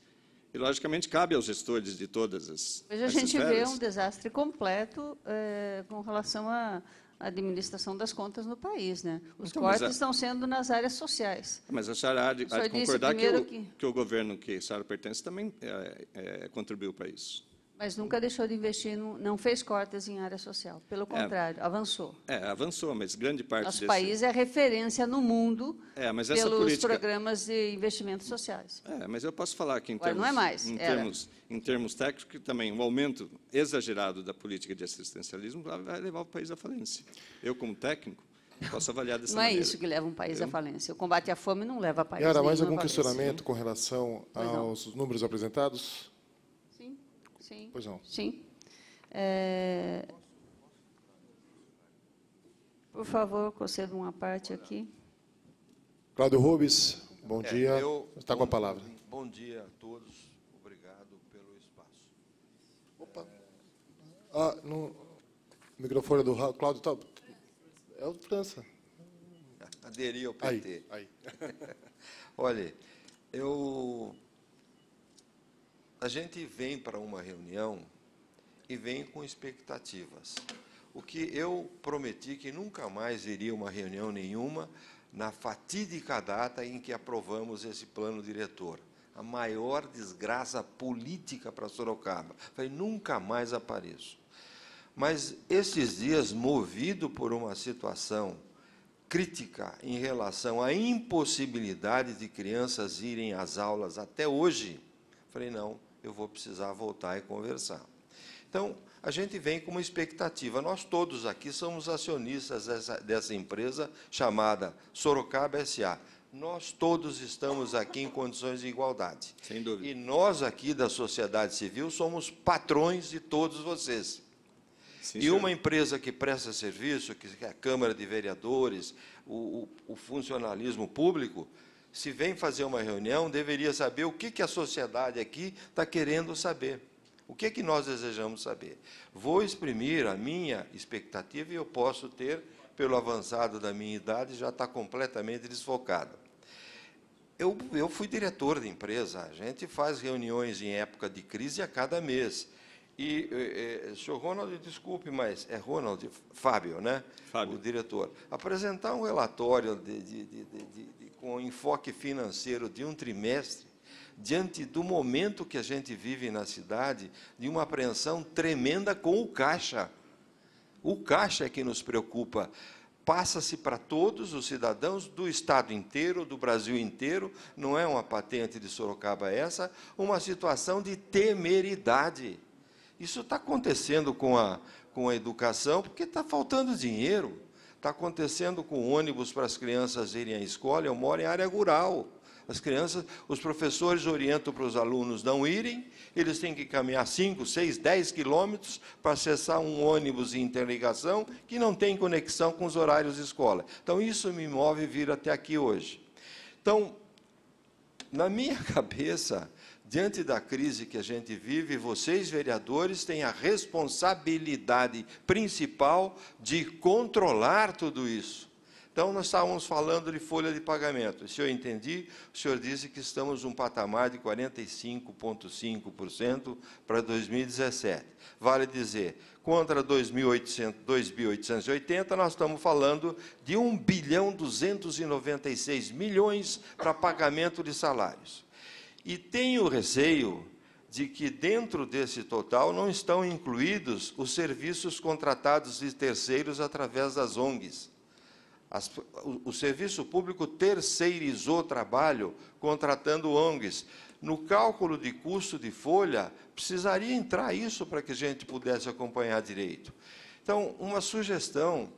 E, logicamente, cabe aos gestores de todas as. Hoje a gente vê um desastre completo é, com relação à administração das contas no país. Né? Os então, cortes a... estão sendo nas áreas sociais. Mas a senhora há de, há de concordar que o, que... que o, governo que a senhora pertence também é, é contribuiu para isso. Mas nunca deixou de investir, não fez cortes em área social. Pelo é. contrário, é, avançou. É, avançou, mas grande parte Nosso desse... país é referência no mundo é, mas essa pelos política... programas de investimentos sociais. É, mas eu posso falar que em termos, não é mais, em, termos, em termos técnicos, também o um aumento exagerado da política de assistencialismo vai levar o país à falência. Eu, como técnico, posso avaliar dessa não é maneira. Não é isso que leva um país à falência. O combate à fome não leva a país Yara, mais algum questionamento né? com relação aos números apresentados? Sim. Pois não. Sim. É... Por favor, concedo uma parte aqui. Cláudio Rubens, bom é, dia. Eu, Está com a palavra. Bom dia a todos. Obrigado pelo espaço. Opa. Ah, no microfone do Cláudio tá... é o França. Aderir ao PT. Aí, aí. (laughs) Olha, eu a gente vem para uma reunião e vem com expectativas. O que eu prometi que nunca mais iria uma reunião nenhuma na fatídica data em que aprovamos esse plano diretor. A maior desgraça política para Sorocaba. Falei, nunca mais apareço. Mas esses dias, movido por uma situação crítica em relação à impossibilidade de crianças irem às aulas até hoje, falei, não, eu vou precisar voltar e conversar. Então, a gente vem com uma expectativa. Nós todos aqui somos acionistas dessa, dessa empresa chamada Sorocaba SA. Nós todos estamos aqui em condições de igualdade. Sem dúvida. E nós aqui da sociedade civil somos patrões de todos vocês. Sim, e uma empresa que presta serviço, que é a Câmara de Vereadores, o, o, o funcionalismo público, se vem fazer uma reunião, deveria saber o que, que a sociedade aqui está querendo saber. O que que nós desejamos saber? Vou exprimir a minha expectativa e eu posso ter, pelo avançado da minha idade, já está completamente desfocado. Eu, eu fui diretor de empresa, a gente faz reuniões em época de crise a cada mês. E, é, senhor Ronald, desculpe, mas é Ronald, Fábio, né? Fábio. O diretor. Apresentar um relatório de, de, de, de com o enfoque financeiro de um trimestre, diante do momento que a gente vive na cidade, de uma apreensão tremenda com o caixa. O caixa é que nos preocupa. Passa-se para todos os cidadãos do Estado inteiro, do Brasil inteiro, não é uma patente de Sorocaba essa, uma situação de temeridade. Isso está acontecendo com a, com a educação porque está faltando dinheiro. Está acontecendo com ônibus para as crianças irem à escola. Eu moro em área rural. As crianças, os professores orientam para os alunos não irem, eles têm que caminhar 5, 6, 10 quilômetros para acessar um ônibus de interligação que não tem conexão com os horários de escola. Então, isso me move vir até aqui hoje. Então, na minha (laughs) cabeça, diante da crise que a gente vive, vocês, vereadores, têm a responsabilidade principal de controlar tudo isso. Então, nós estávamos falando de folha de pagamento. Se eu entendi, o senhor disse que estamos num patamar de 45,5% para 2017. Vale dizer, contra 2.880, nós estamos falando de 1 bilhão 296 milhões para pagamento de salários. E tenho receio de que dentro desse total não estão incluídos os serviços contratados de terceiros através das ONGs. As, o, o, serviço público terceirizou trabalho contratando ONGs. No cálculo de custo de folha, precisaria entrar isso para que a gente pudesse acompanhar direito. Então, uma sugestão: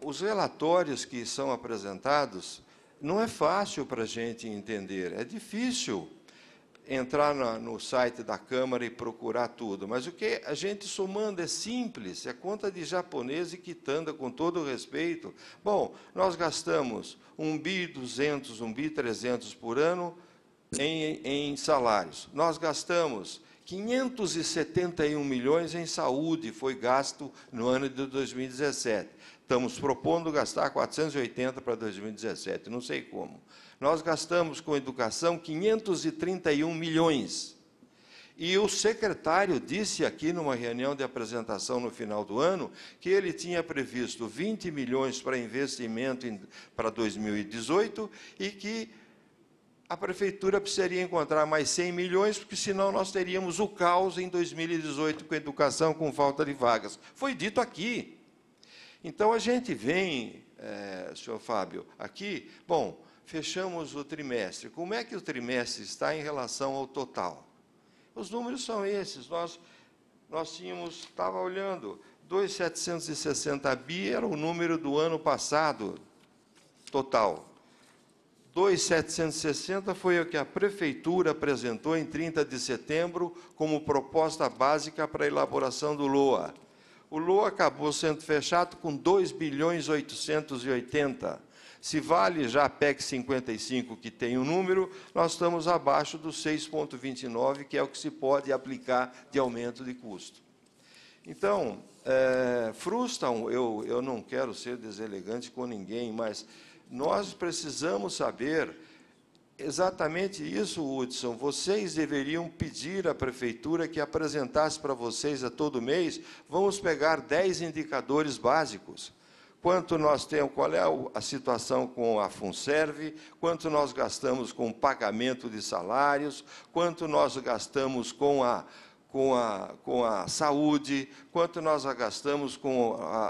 os relatórios que são apresentados não é fácil para a gente entender, é difícil entrar na, no site da Câmara e procurar tudo, mas o que a gente somando é simples, é conta de japonês e quitanda, com todo respeito. Bom, nós gastamos 1 bi 200, 1 bi 300 por ano em, em salários. Nós gastamos 571 milhões em saúde, foi gasto no ano de 2017. Estamos propondo gastar 480 para 2017, não sei como. Nós gastamos com educação 531 milhões. E o secretário disse aqui numa reunião de apresentação no final do ano que ele tinha previsto 20 milhões para investimento em, para 2018 e que a prefeitura precisaria encontrar mais 100 milhões, porque senão nós teríamos o caos em 2018 com educação com falta de vagas. Foi dito aqui. Então, a gente vem, é, senhor Fábio, aqui, bom, fechamos o trimestre. Como é que o trimestre está em relação ao total? Os números são esses. Nós, nós tínhamos, estava olhando, 2,760 bi era o número do ano passado, total. 2,760 foi o que a Prefeitura apresentou em 30 de setembro como proposta básica para a elaboração do LOA o Lua acabou sendo fechado com 2 bilhões 880. Se vale já a PEC 55, que tem o um número, nós estamos abaixo do 6,29, que é o que se pode aplicar de aumento de custo. Então, é, frustram, eu, eu não quero ser deselegante com ninguém, mas nós precisamos saber Exatamente isso, Hudson. Vocês deveriam pedir à prefeitura que apresentasse para vocês a todo mês. Vamos pegar 10 indicadores básicos. Quanto nós temos, qual é a situação com a Funserve, quanto nós gastamos com pagamento de salários, quanto nós gastamos com a com a, com a saúde, quanto nós gastamos com a,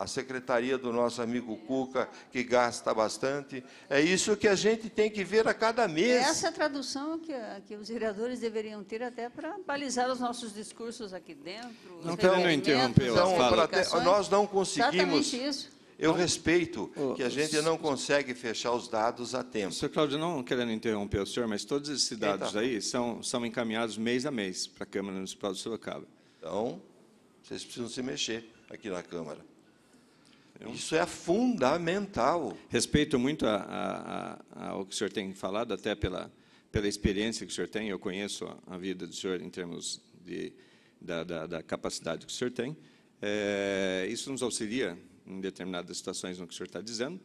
a, a, secretaria do nosso amigo Cuca, que gasta bastante. É isso que a gente tem que ver a cada é mês. Essa é a tradução que, que os vereadores deveriam ter até para balizar os nossos discursos aqui dentro. Então, não querendo interromper então, Nós não conseguimos eu então, respeito que a gente não consegue fechar os dados a tempo. Sr. Cláudio, não querendo interromper o senhor, mas todos esses dados Eita. aí são, são encaminhados mês a mês para a Câmara Municipal de Sorocaba. Então, vocês precisam se mexer aqui na Câmara. Isso é fundamental. Respeito muito a, a, a, ao que o senhor tem falado, até pela, pela experiência que o senhor tem. Eu conheço a vida do senhor em termos de, da, da, da capacidade que o senhor tem. É, isso nos auxilia em determinadas situações no que o senhor está dizendo.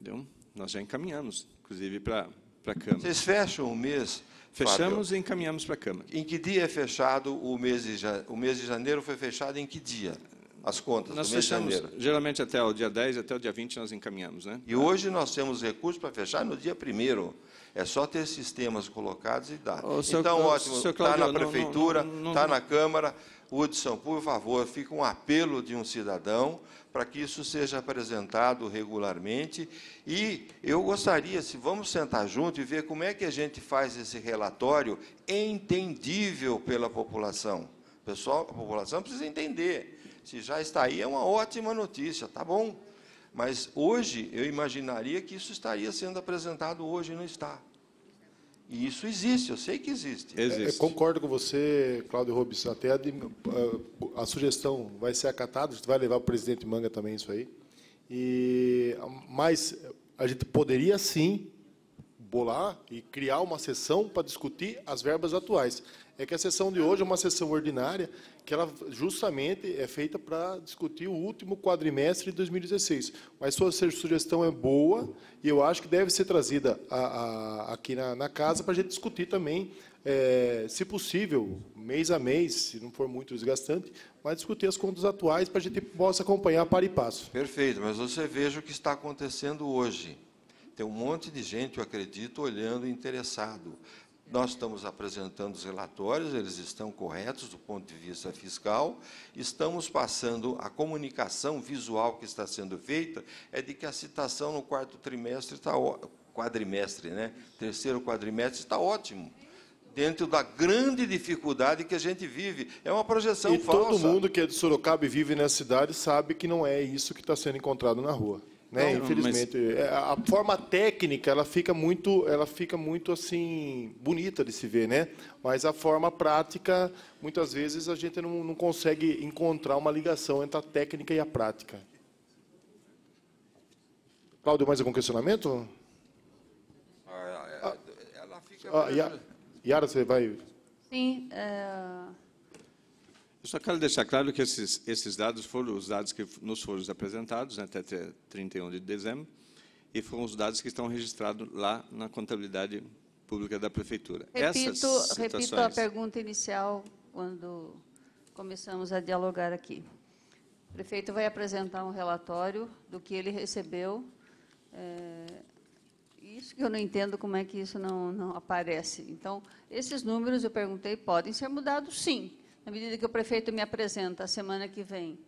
Entendeu? Nós já encaminhamos, inclusive, para a Câmara. Vocês fecham o mês? Fechamos Fábio, e encaminhamos para a Câmara. Em que dia é fechado o mês de janeiro? O mês de janeiro foi fechado em que dia? As contas nós do mês fechamos, de janeiro. Geralmente até o dia 10, até o dia 20 nós encaminhamos, né? E hoje nós temos recursos para fechar no dia 1 é só ter sistemas colocados e dar. então, ótimo, está na prefeitura, está na Câmara, Hudson, por favor, fica um apelo de um cidadão para que isso seja apresentado regularmente. E eu gostaria, se vamos sentar junto e ver como é que a gente faz esse relatório entendível pela população. Pessoal, a população precisa entender. Se já está aí, é uma ótima notícia, tá bom? Mas hoje eu imaginaria que isso estaria sendo apresentado hoje, não está. E isso existe, eu sei que existe. É, é, existe. É, concordo com você, Cláudio Rubis, Até a, a, sugestão vai ser acatada, vai levar o presidente Manga também isso aí. E, mas a gente poderia sim bolar e criar uma sessão para discutir as verbas atuais é que a sessão de hoje é uma sessão ordinária que ela justamente é feita para discutir o último quadrimestre de 2016. Mas sua sugestão é boa e eu acho que deve ser trazida a, a, aqui na, na casa para a gente discutir também, é, se possível, mês a mês, se não for muito desgastante, mas discutir as contas atuais para a gente possa acompanhar para e passo. Perfeito, mas você veja o que está acontecendo hoje. Tem um monte de gente, eu acredito, olhando interessado. Nós estamos apresentando os relatórios, eles estão corretos do ponto de vista fiscal. Estamos passando a comunicação visual que está sendo feita é de que a citação no quarto trimestre está quadrimestre, né? Terceiro quadrimestre está ótimo. Dentro da grande dificuldade que a gente vive. É uma projeção e falsa. Todo mundo que é de Sorocaba e vive nessa cidade sabe que não é isso que está sendo encontrado na rua. Né? Não, Infelizmente, mas... É, a forma técnica ela fica muito, ela fica muito assim bonita de se ver, né? Mas a forma prática, muitas vezes a gente não, não consegue encontrar uma ligação entre a técnica e a prática. Cláudio, mais algum questionamento? Ah, é, é, ah. ela fica. Ah, Yara, você vai. Sim. Eu só quero deixar claro que esses, esses dados foram os dados que nos foram apresentados né, até 31 de dezembro, e foram os dados que estão registrados lá na contabilidade pública da Prefeitura. Repito, situações... repito a pergunta inicial quando começamos a dialogar aqui. O prefeito vai apresentar um relatório do que ele recebeu. É, isso que eu não entendo como é que isso não, não aparece. Então, esses números, eu perguntei, podem ser mudados, sim na medida que o prefeito me apresenta, a semana que vem,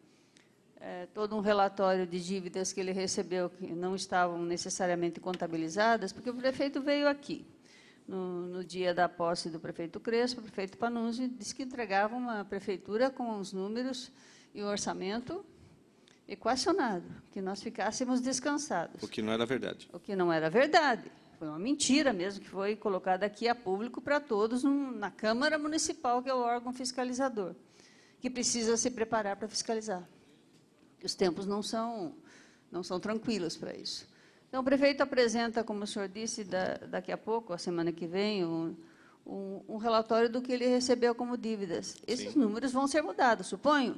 é, todo um relatório de dívidas que ele recebeu que não estavam necessariamente contabilizadas, porque o prefeito veio aqui, no, no, dia da posse do prefeito Crespo, o prefeito Panunzi disse que entregava uma prefeitura com os números e o orçamento equacionado, que nós ficássemos descansados. O que não era verdade. O que não era verdade foi uma mentira mesmo que foi colocada aqui a público para todos na Câmara Municipal, que é o órgão fiscalizador, que precisa se preparar para fiscalizar. Os tempos não são, não são tranquilos para isso. Então, o prefeito apresenta, como o senhor disse, da, daqui a pouco, a semana que vem, um, um, um relatório do que ele recebeu como dívidas. Esses Sim. números vão ser mudados, suponho?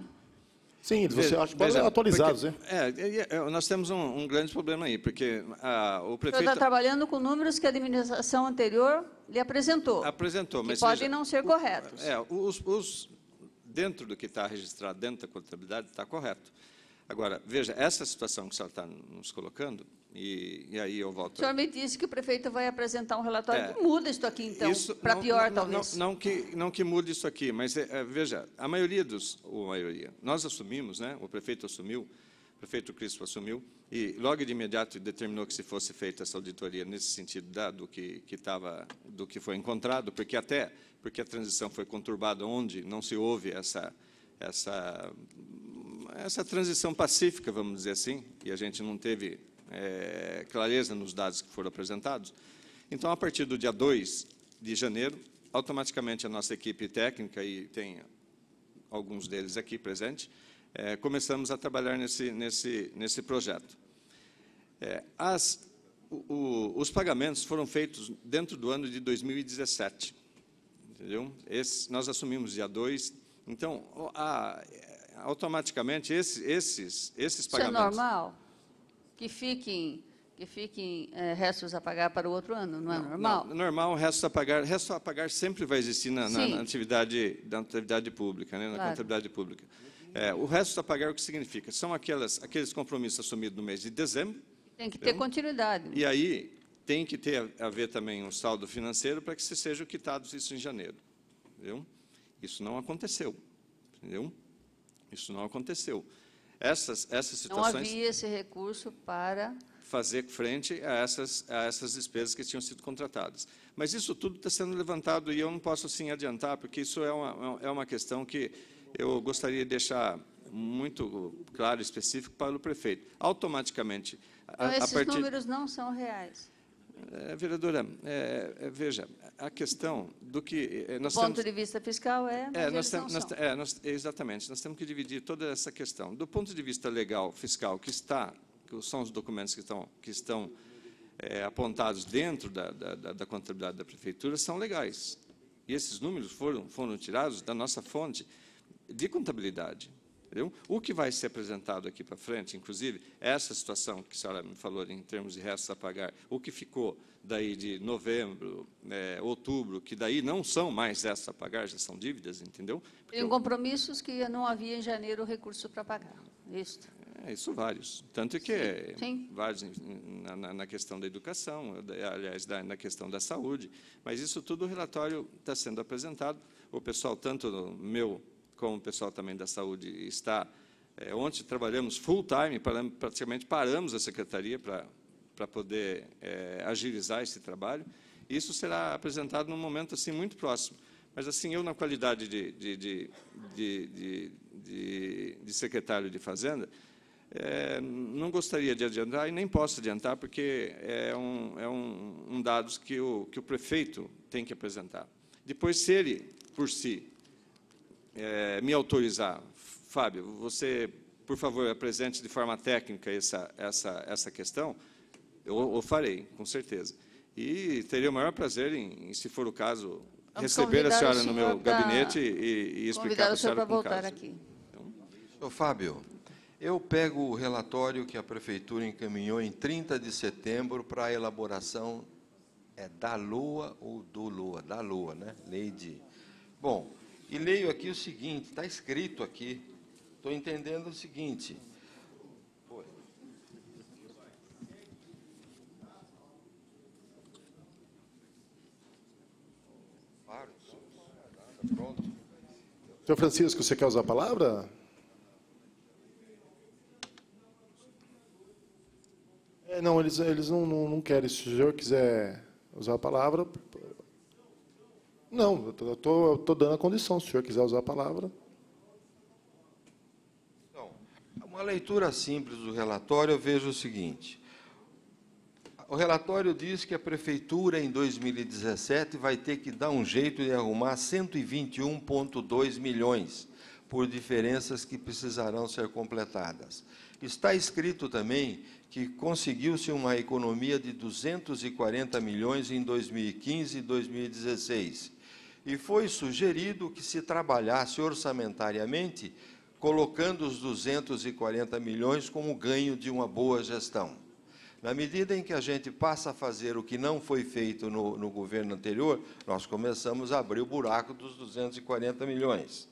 Sim, você acha quase ser atualizados, porque, é é, é, é, nós temos um, um, grande problema aí, porque ah, o prefeito... está trabalhando com números que a administração anterior lhe apresentou. Apresentou, mas... podem não ser corretos. É, os, os, dentro do que está registrado, dentro da contabilidade, está correto. Agora, veja, essa situação que o senhor está nos colocando e, e, aí eu volto. O senhor me disse que o prefeito vai apresentar um relatório é, que muda isso aqui, então, para pior, não, talvez. Não, não, que, não que mude isso aqui, mas é, é veja, a maioria dos. Ou maioria, nós assumimos, né, o prefeito assumiu, o prefeito Crispo assumiu, e logo de imediato determinou que se fosse feita essa auditoria nesse sentido da, do, que, que tava, do que foi encontrado, porque até porque a transição foi conturbada, onde não se houve essa, essa, essa transição pacífica, vamos dizer assim, e a gente não teve é, clareza nos dados que foram apresentados. Então, a partir do dia 2 de janeiro, automaticamente a nossa equipe técnica, e tem alguns deles aqui presentes, é, começamos a trabalhar nesse, nesse, nesse projeto. É, as, o, o, os pagamentos foram feitos dentro do ano de 2017. Entendeu? Esse, nós assumimos dia 2. Então, a, é, automaticamente, esses, esses, esses pagamentos... Isso é normal? que fiquem que fiquem é, restos a pagar para o outro ano, não é não, normal? Não, normal, restos a pagar, restos a pagar sempre vai existir na, na, na atividade, da atividade pública, né, na claro. contabilidade pública. É, o resto a pagar, o que significa? São aquelas, aqueles compromissos assumidos no mês de dezembro. Tem que ter então, continuidade. Né? E aí tem que ter a ver também um saldo financeiro para que se sejam quitados isso em janeiro. Entendeu? Isso não aconteceu. Entendeu? Isso não aconteceu. Essas, essas situações... Não havia esse recurso para... Fazer frente a essas, a essas despesas que tinham sido contratadas. Mas isso tudo está sendo levantado e eu não posso, assim, adiantar, porque isso é uma, é uma questão que eu gostaria de deixar muito claro, e específico para o prefeito. Automaticamente... Então, a, esses a partir... números não são reais? Eh, vereadora, é, veja, a questão do que... Nós o ponto temos, de vista fiscal é... É, nós tem, nós, é nós, exatamente, nós temos que dividir toda essa questão. Do ponto de vista legal, fiscal, que está, que são os documentos que estão, que estão é, apontados dentro da, da, da, contabilidade da prefeitura, são legais. E esses números foram, foram tirados da nossa fonte de contabilidade. Entendeu? O que vai ser apresentado aqui para frente, inclusive, essa situação que a senhora me falou em termos de restos a pagar, o que ficou daí de novembro, é, outubro, que daí não são mais restos a pagar, já são dívidas, entendeu? Porque Tem compromissos que não havia em janeiro recurso para pagar. Isso. É, isso vários. Tanto que sim, é sim. vários na, na, na, questão da educação, aliás, da, na questão da saúde. Mas isso tudo o relatório está sendo apresentado. O pessoal, tanto meu como o pessoal também da saúde está. É, ontem trabalhamos full time, praticamente paramos a secretaria para, para poder é, agilizar esse trabalho. Isso será apresentado num momento assim muito próximo. Mas assim, eu na qualidade de, de, de, de secretário de Fazenda, é, não gostaria de adiantar e nem posso adiantar, porque é um, é um, um dados que o, que o prefeito tem que apresentar. Depois, se ele, por si, é, me autorizar. Fábio, você, por favor, apresente de forma técnica essa, essa, essa questão. Eu, eu farei, com certeza. E teria o maior prazer em, em se for o caso, Vamos receber a senhora no meu gabinete e, e explicar para a senhora para voltar caso. aqui. Então... Fábio, eu pego o relatório que a prefeitura encaminhou em 30 de setembro para a elaboração é, da Lua ou do Lua? Da Lua, né? Lei de... Bom, e leio aqui o seguinte: está escrito aqui, estou entendendo o seguinte. Senhor Francisco, você quer usar a palavra? É, não, eles, eles não, não, não querem. Se o senhor quiser usar a palavra, não, eu estou dando a condição, se o senhor quiser usar a palavra. Então, uma leitura simples do relatório, eu vejo o seguinte. O relatório diz que a prefeitura, em 2017, vai ter que dar um jeito de arrumar 121,2 milhões por diferenças que precisarão ser completadas. Está escrito também que conseguiu-se uma economia de 240 milhões em 2015 e 2016 e foi sugerido que se trabalhasse orçamentariamente, colocando os 240 milhões como ganho de uma boa gestão. Na medida em que a gente passa a fazer o que não foi feito no, no governo anterior, nós começamos a abrir o buraco dos 240 milhões.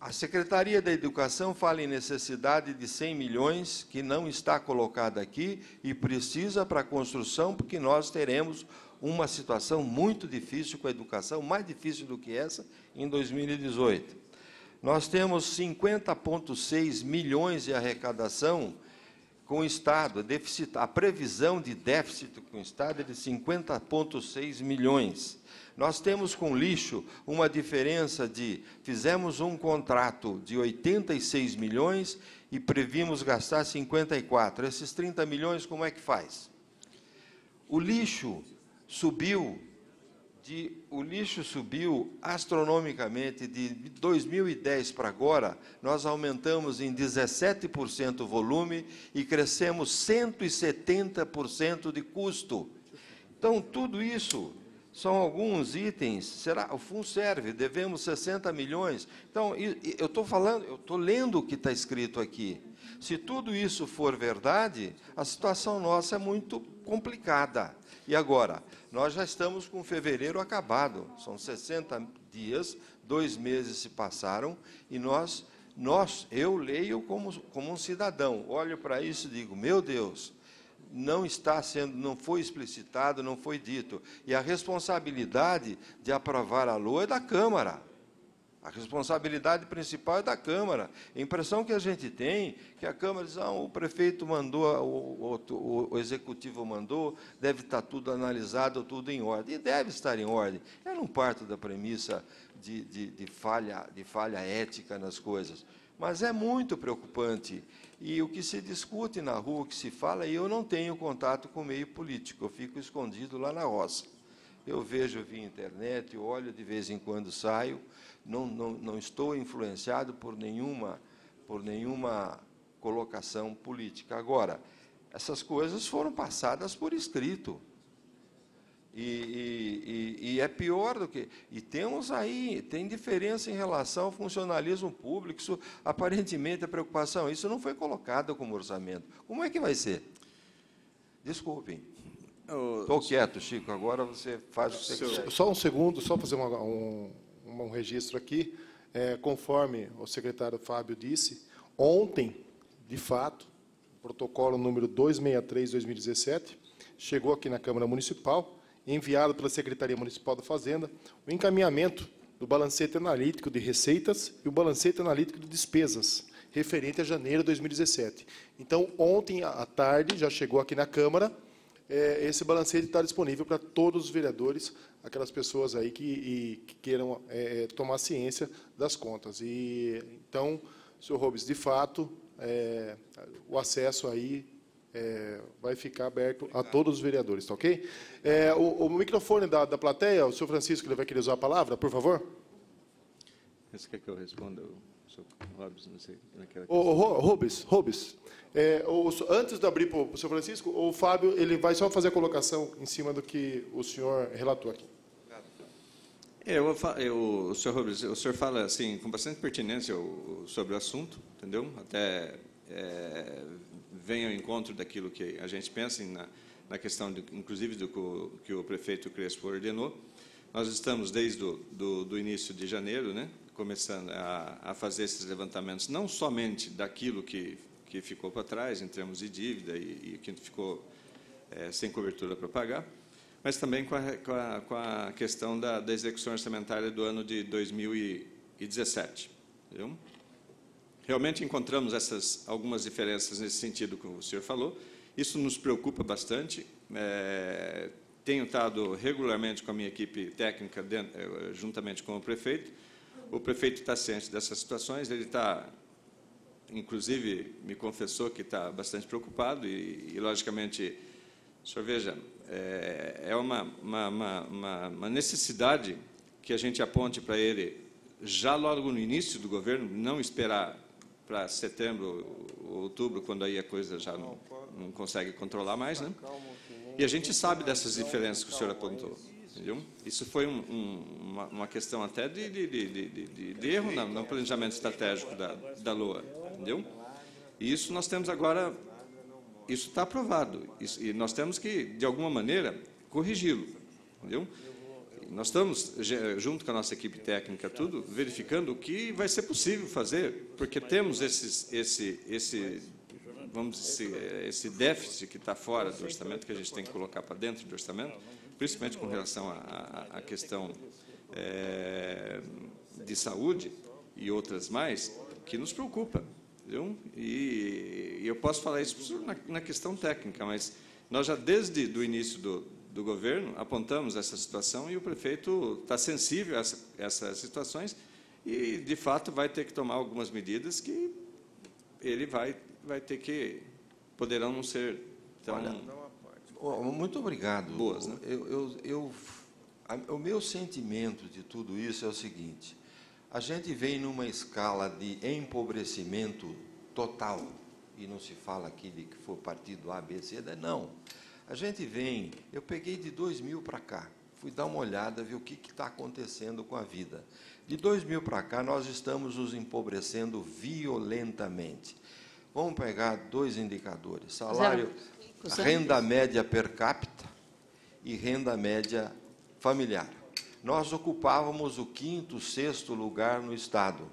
A Secretaria da Educação fala em necessidade de 100 milhões, que não está colocada aqui e precisa para a construção, porque nós teremos uma situação muito difícil com a educação, mais difícil do que essa, em 2018. Nós temos 50,6 milhões de arrecadação com o Estado, a, previsão de déficit com o Estado é de 50,6 milhões. Nós temos com lixo uma diferença de fizemos um contrato de 86 milhões e previmos gastar 54. Esses 30 milhões, como é que faz? O lixo subiu de o lixo subiu astronomicamente de 2010 para agora, nós aumentamos em 17% o volume e crescemos 170% de custo. Então, tudo isso são alguns itens. Será o fundo serve? Devemos 60 milhões. Então, eu estou falando, eu estou lendo o que está escrito aqui. Se tudo isso for verdade, a situação nossa é muito complicada. E agora? Nós já estamos com fevereiro acabado, são 60 dias, dois meses se passaram e nós, nós eu leio como, como um cidadão, olho para isso e digo: meu Deus, não está sendo, não foi explicitado, não foi dito. E a responsabilidade de aprovar a Lua é da Câmara. A responsabilidade principal é da Câmara. A impressão que a gente tem é que a Câmara diz: ah, o prefeito mandou, o, o, o, executivo mandou, deve estar tudo analisado, tudo em ordem. E deve estar em ordem. Eu não parto da premissa de, de, de, falha, de falha ética nas coisas. Mas é muito preocupante. E o que se discute na rua, o que se fala, e eu não tenho contato com o meio político, eu fico escondido lá na roça. Eu vejo via internet, olho de vez em quando saio não, não, não estou influenciado por nenhuma, por nenhuma colocação política. Agora, essas coisas foram passadas por escrito. E, e, e, é pior do que. E temos aí, tem diferença em relação ao funcionalismo público. Isso, aparentemente, a é preocupação, isso não foi colocado como orçamento. Como é que vai ser? Desculpem. Estou quieto, Chico. Agora você faz o que você Só um segundo, só fazer uma, um, um registro aqui, é, conforme o secretário Fábio disse, ontem, de fato, protocolo número 263-2017, chegou aqui na Câmara Municipal, enviado pela Secretaria Municipal da Fazenda, o encaminhamento do balancete analítico de receitas e o balancete analítico de despesas, referente a janeiro de 2017. Então, ontem à tarde, já chegou aqui na Câmara, é, esse balancete está disponível para todos os vereadores, aquelas pessoas aí que, e, que queiram é, é, tomar ciência das contas. E então, senhor Robes, de fato, é, o acesso aí é, vai ficar aberto a todos os vereadores, tá ok? É, o, o, microfone da, da plateia, o senhor Francisco ele vai querer usar a palavra, por favor? Você quer que eu responda? professor não sei, naquela questão. Ô, Rubens, é, o, antes de abrir para o senhor Francisco, o Fábio ele vai só fazer a colocação em cima do que o senhor relatou aqui. É, eu, eu, o, senhor Robles, o senhor fala assim com bastante pertinência sobre o assunto, entendeu? Até é, vem ao encontro daquilo que a gente pensa na, na questão, de, inclusive, do que o, que o prefeito Crespo ordenou. Nós estamos desde o do, do início de janeiro, né, começando a, a fazer esses levantamentos, não somente daquilo que, que ficou para trás, em termos de dívida e, e que ficou é, sem cobertura para pagar, mas também com a, com a, com a questão da, da, execução orçamentária do ano de 2017. Realmente encontramos essas, algumas diferenças nesse sentido que o senhor falou. Isso nos preocupa bastante. É, tenho estado regularmente com a minha equipe técnica, dentro, eh, juntamente com o prefeito, o prefeito está ciente dessas situações, ele está, inclusive, me confessou que está bastante preocupado e, e logicamente, o senhor veja, é, é uma, uma, uma, uma necessidade que a gente aponte para ele já logo no início do governo, não esperar para setembro, outubro, quando aí a coisa já não, não consegue controlar mais, né? E a gente sabe dessas diferenças que o senhor apontou. Viu? Isso foi um, um, uma, uma, questão até de, de, de, de é erro no, no, é. planejamento estratégico da, da LOA. Entendeu? E isso nós temos agora, isso está aprovado, isso, e nós temos que, de alguma maneira, corrigi-lo. Entendeu? Nós estamos, junto com a nossa equipe técnica, tudo, verificando o que vai ser possível fazer, porque temos esses, esse, esse, vamos dizer, esse é, déficit que está fora do orçamento, que a gente tem que colocar para dentro do orçamento, principalmente com relação à questão é, de saúde e outras mais, que nos preocupa. Viu? E, eu posso falar isso na, na, questão técnica, mas nós já desde o início do, do governo apontamos essa situação e o prefeito está sensível a, essa, a essas situações e, de fato, vai ter que tomar algumas medidas que ele vai, vai ter que poderão não ser tão... Olha, muito obrigado. Boas, né? Eu, eu, eu a, o meu sentimento de tudo isso é o seguinte: a gente vem numa escala de empobrecimento total, e não se fala aqui de que for partido A, B, C, D, não. A gente vem, eu peguei de 2000 para cá, fui dar uma olhada, ver o que está acontecendo com a vida. De 2000 para cá, nós estamos nos empobrecendo violentamente. Vamos pegar dois indicadores: salário, Zero renda média per capita e renda média familiar. Nós ocupávamos o quinto, sexto lugar no Estado,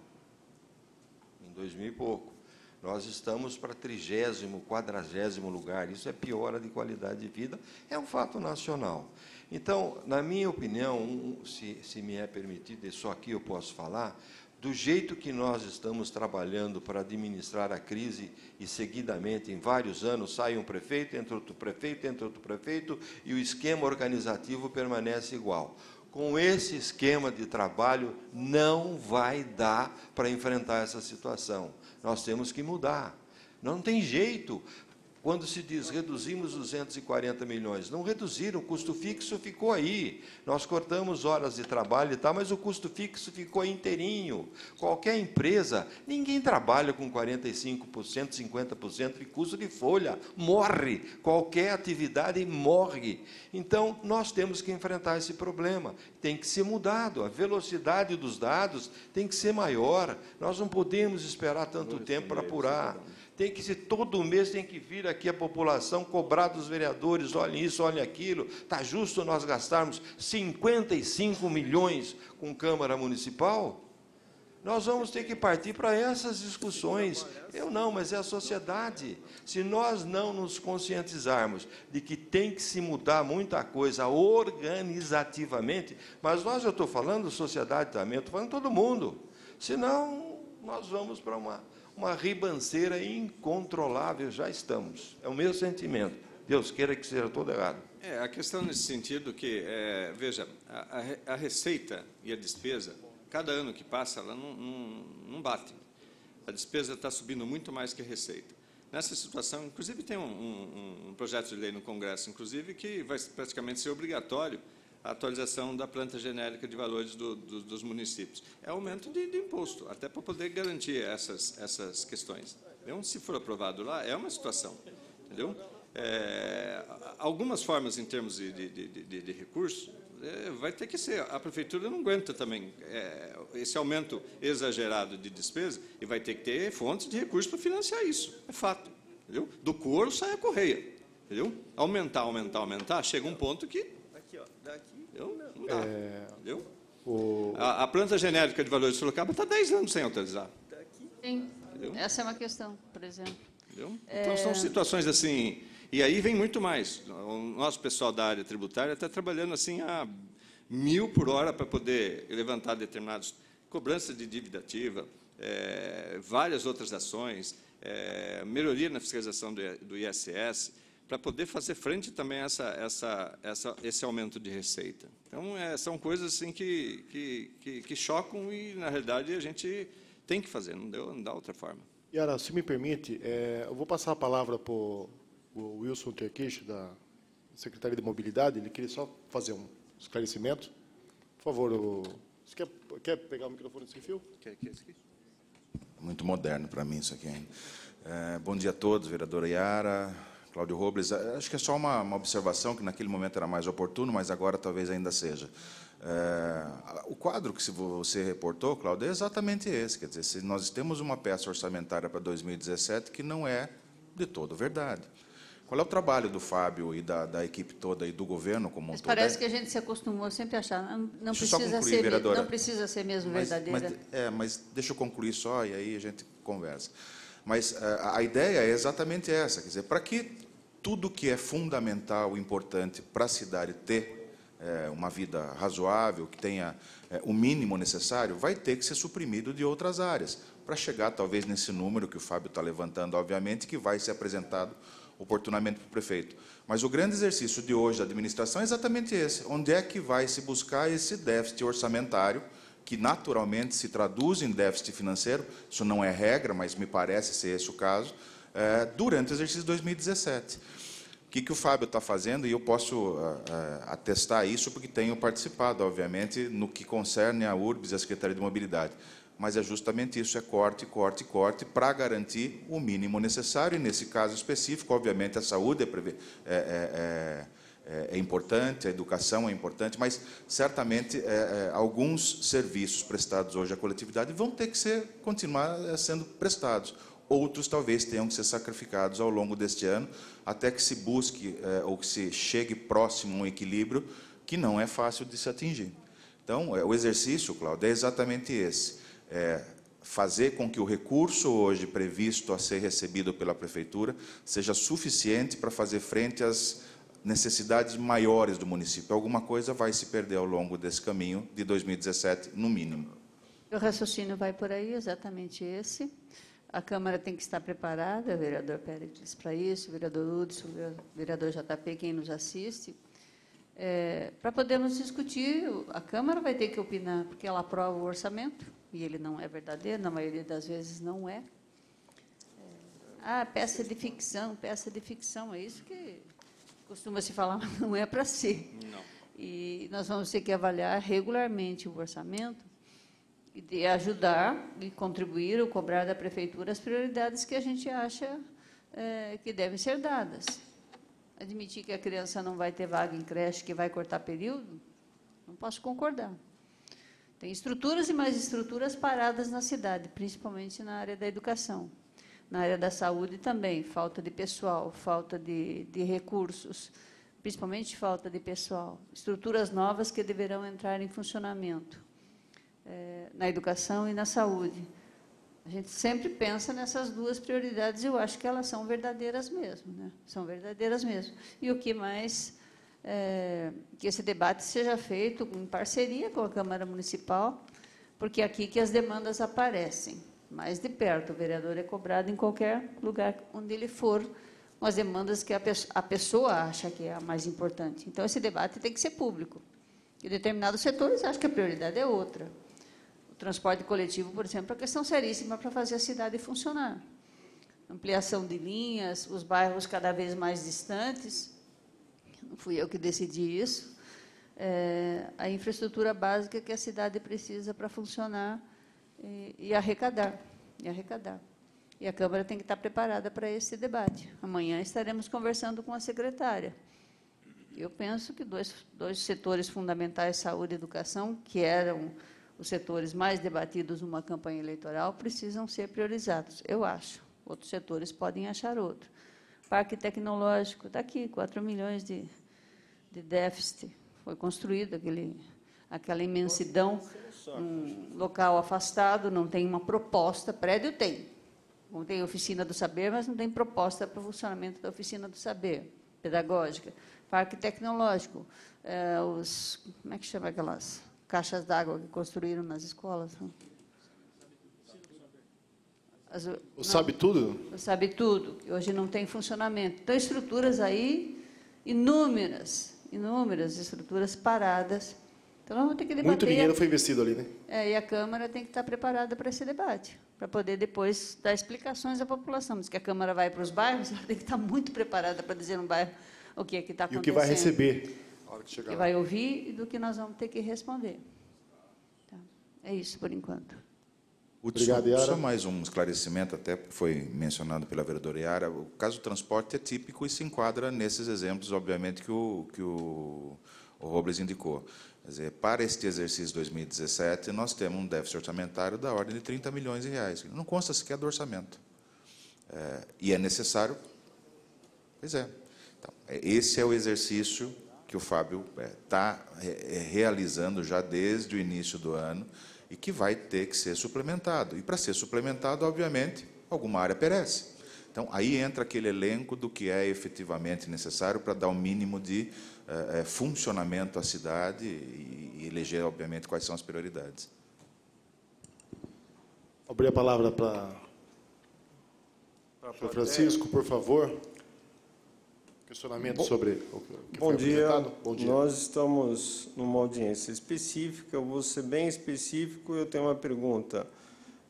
em 2000 e pouco. Nós estamos para trigésimo, quadragésimo lugar. Isso é piora de qualidade de vida, é um fato nacional. Então, na minha opinião, se, se me é permitido, e só aqui eu posso falar, do jeito que nós estamos trabalhando para administrar a crise e seguidamente em vários anos sai um prefeito, entra outro prefeito, entra outro prefeito e o esquema organizativo permanece igual. Com esse esquema de trabalho não vai dar para enfrentar essa situação. Nós temos que mudar. Não tem jeito. Quando se diz reduzimos 240 milhões, não reduziram, o custo fixo ficou aí. Nós cortamos horas de trabalho e tal, mas o custo fixo ficou inteirinho. Qualquer empresa, ninguém trabalha com 45%, 50% de custo de folha, morre. Qualquer atividade morre. Então, nós temos que enfrentar esse problema. Tem que ser mudado, a velocidade dos dados tem que ser maior. Nós não podemos esperar tanto tempo para apurar tem que se todo mês tem que vir aqui a população cobrar dos vereadores, olhem isso, olhem aquilo, está justo nós gastarmos 55 milhões com Câmara Municipal? Nós vamos ter que partir para essas discussões. Eu não, mas é a sociedade. Se nós não nos conscientizarmos de que tem que se mudar muita coisa organizativamente, mas nós, eu estou falando sociedade também, eu estou falando todo mundo. Senão, nós vamos para uma uma ribanceira incontrolável, já estamos. É o meu sentimento. Deus queira que seja todo errado. É, a questão nesse sentido que, é, veja, a, a, receita e a despesa, cada ano que passa, ela não, não, não bate. A despesa está subindo muito mais que a receita. Nessa situação, inclusive tem um, um, um projeto de lei no Congresso, inclusive, que vai praticamente ser obrigatório a atualização da planta genérica de valores do, do, dos municípios. É aumento de, de imposto, até para poder garantir essas, essas questões. Então, se for aprovado lá, é uma situação. Entendeu? É, algumas formas em termos de, de, de, de recursos, é, vai ter que ser. A prefeitura não aguenta também é, esse aumento exagerado de despesa e vai ter que ter fontes de recursos para financiar isso. É fato. Entendeu? Do couro sai a correia. Entendeu? Aumentar, aumentar, aumentar, chega um ponto que ó. Daqui. Eu? Não dá. É... O... A, a, planta genérica de valor de Sorocaba está 10 anos sem autorizar. Daqui. Sim. Essa é uma questão, por exemplo. É. Então, é... são situações assim... E aí vem muito mais. O nosso pessoal da área tributária está trabalhando assim a mil por hora para poder levantar determinados cobranças de dívida ativa, é, várias outras ações, é, melhoria na fiscalização do, do ISS, para poder fazer frente também a essa, essa, essa, esse aumento de receita. Então, é, são coisas assim que, que, que, que, chocam e, na realidade, a gente tem que fazer, não, deu, não dá outra forma. Yara, se me permite, é, eu vou passar a palavra para o Wilson Terquiche, da Secretaria de Mobilidade, ele queria só fazer um esclarecimento. Por favor, o... você quer, quer pegar o microfone sem fio? Quer, quer esse aqui? Muito moderno para mim isso aqui É, bom dia a todos, vereadora Yara, Cláudio Robles, eh, acho que é só uma, uma, observação que naquele momento era mais oportuno, mas agora talvez ainda seja. É, o quadro que você reportou, Cláudio, é exatamente esse. Quer dizer, nós temos uma peça orçamentária para 2017 que não é de todo verdade. Qual é o trabalho do Fábio e da, da equipe toda e do governo como mas um todo? Parece é que a gente se acostumou sempre a achar, não, não precisa concluir, ser, não precisa ser mesmo verdadeira. Mas, né? é, mas deixa eu concluir só e aí a gente conversa. Mas eh, a ideia é exatamente essa, quer dizer, para que tudo que é fundamental, importante para a cidade ter é, uma vida razoável, que tenha é, o mínimo necessário, vai ter que ser suprimido de outras áreas, para chegar talvez nesse número que o Fábio está levantando, obviamente, que vai ser apresentado oportunamente para o prefeito. Mas o grande exercício de hoje da administração é exatamente esse: onde é que vai se buscar esse déficit orçamentário? que naturalmente se traduz em déficit financeiro, isso não é regra, mas me parece ser esse o caso, é, durante o exercício 2017. O que, que o Fábio está fazendo, e eu posso é, é, atestar isso porque tenho participado, obviamente, no que concerne a URBS e a Secretaria de Mobilidade. Mas é justamente isso, é corte, corte, corte, para garantir o mínimo necessário, e nesse caso específico, obviamente, a saúde é é, é, é é, importante, a educação é importante, mas certamente é, é, alguns serviços prestados hoje à coletividade vão ter que ser, continuar sendo prestados outros talvez tenham que ser sacrificados ao longo deste ano, até que se busque é, ou que se chegue próximo a um equilíbrio que não é fácil de se atingir. Então, é, o exercício, Cláudio, é exatamente esse. É, fazer com que o recurso hoje previsto a ser recebido pela prefeitura seja suficiente para fazer frente às necessidades maiores do município. Alguma coisa vai se perder ao longo desse caminho de 2017, no mínimo. O raciocínio vai por aí, exatamente esse. A Câmara tem que estar preparada, vereador Pérez, para isso, vereador Hudson, vereador JP, quem nos assiste, é, para podermos discutir, a Câmara vai ter que opinar, porque ela aprova o orçamento, e ele não é verdadeiro, na maioria das vezes não é. é ah, peça de ficção, peça de ficção, é isso que costuma se falar, (laughs) mas não é para ser. Si. Não. E nós vamos ter que avaliar regularmente o orçamento e de ajudar e contribuir ou cobrar da prefeitura as prioridades que a gente acha é, que devem ser dadas. Admitir que a criança não vai ter vaga em creche, que vai cortar período, não posso concordar. Tem estruturas e mais estruturas paradas na cidade, principalmente na área da educação. Na área da saúde também, falta de pessoal, falta de, de recursos, principalmente falta de pessoal. Estruturas novas que deverão entrar em funcionamento é, na educação e na saúde. A gente sempre pensa nessas duas prioridades e eu acho que elas são verdadeiras mesmo, né? São verdadeiras mesmo. E o que mais é, que esse debate seja feito em parceria com a Câmara Municipal, porque é aqui que as demandas aparecem, mais de perto. O vereador é cobrado em qualquer lugar onde ele for, com as demandas que a, pe a pessoa acha que é a mais importante. Então, esse debate tem que ser público. E determinados setores acham que a prioridade é outra transporte coletivo, por exemplo, é uma questão seríssima para fazer a cidade funcionar. Ampliação de linhas, os bairros cada vez mais distantes, não fui eu que decidi isso, é, a infraestrutura básica que a cidade precisa para funcionar e, e arrecadar, e arrecadar. E a Câmara tem que estar preparada para esse debate. Amanhã estaremos conversando com a secretária. Eu penso que dois, dois setores fundamentais, saúde e educação, que eram os setores mais debatidos numa campanha eleitoral precisam ser priorizados, eu acho. Outros setores podem achar outro. Parque tecnológico, está aqui, 4 milhões de, de déficit. Foi construído aquele, aquela imensidão, um local afastado, não tem uma proposta, prédio tem. Não tem oficina do saber, mas não tem proposta para o funcionamento da oficina do saber pedagógica. Parque tecnológico, é, os, como é que chama aquelas caixas d'água que construíram nas escolas. Né? As, o não, Sabe Tudo? O Sabe Tudo, que hoje não tem funcionamento. Então, estruturas aí inúmeras, inúmeras estruturas paradas. Então, nós vamos ter que debater. Muito dinheiro foi investido ali, né? É, e a Câmara tem que estar preparada para esse debate, para poder depois dar explicações à população. Mas que a Câmara vai para os bairros, ela tem que estar muito preparada para dizer no bairro o que é que está acontecendo. E o que vai receber hora que, chegar. que vai ouvir e do que nós vamos ter que responder. Tá. É isso por enquanto. Obrigado, Yara. Só mais um esclarecimento, até porque foi mencionado pela vereadora Yara. O caso do transporte é típico e se enquadra nesses exemplos, obviamente, que o, que o, o Robles indicou. Quer dizer, para este exercício 2017, nós temos um déficit orçamentário da ordem de 30 milhões de reais. Não consta sequer do orçamento. É, e é necessário? Pois é. Então, é, esse é o exercício que o Fábio está é, é, é, realizando já desde o início do ano e que vai ter que ser suplementado. E para ser suplementado, obviamente, alguma área perece. Então, aí entra aquele elenco do que é efetivamente necessário para dar o um mínimo de é, funcionamento à cidade e, eleger, obviamente, quais são as prioridades. Abrir a palavra para, para Francisco, por favor. Questionamento bom, sobre o que bom foi dia. Bom dia. Nós estamos numa audiência específica, eu vou ser bem específico, eu tenho uma pergunta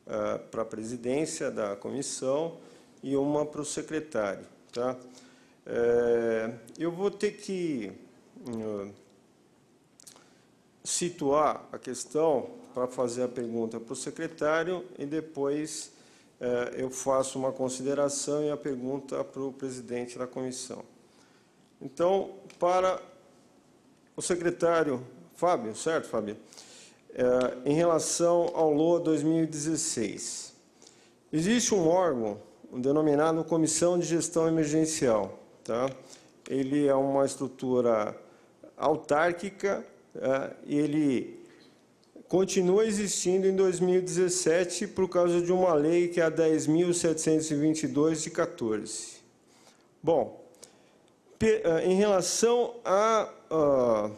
uh, para a presidência da comissão e uma para o secretário. Tá? Eh, eu vou ter que eh, situar a questão para fazer a pergunta para o secretário e depois eu faço uma consideração e a pergunta para o presidente da comissão. Então, para o secretário Fábio, certo, Fábio? É, em relação ao LOA 2016, existe um órgão denominado Comissão de Gestão Emergencial. Tá? Ele é uma estrutura autárquica é, e ele continua existindo em 2017 por causa de uma lei que é a 10.722 de 14. Bom, ah, em relação à a, ah,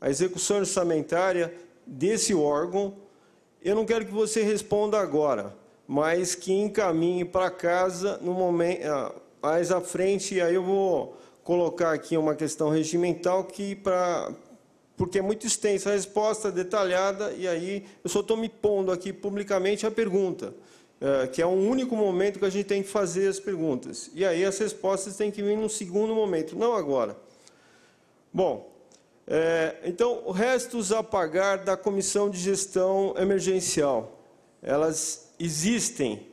a execução orçamentária desse órgão, eu não quero que você responda agora, mas que encaminhe para casa no momento ah, mais à frente. E aí eu vou colocar aqui uma questão regimental que para porque é muito extensa a resposta, detalhada, e aí eu só estou me pondo aqui publicamente a pergunta. Eh, que é o único momento que a gente tem que fazer as perguntas. E aí as respostas têm que vir num segundo momento, não agora. Bom, é, então, restos a pagar da comissão de gestão emergencial. Elas existem.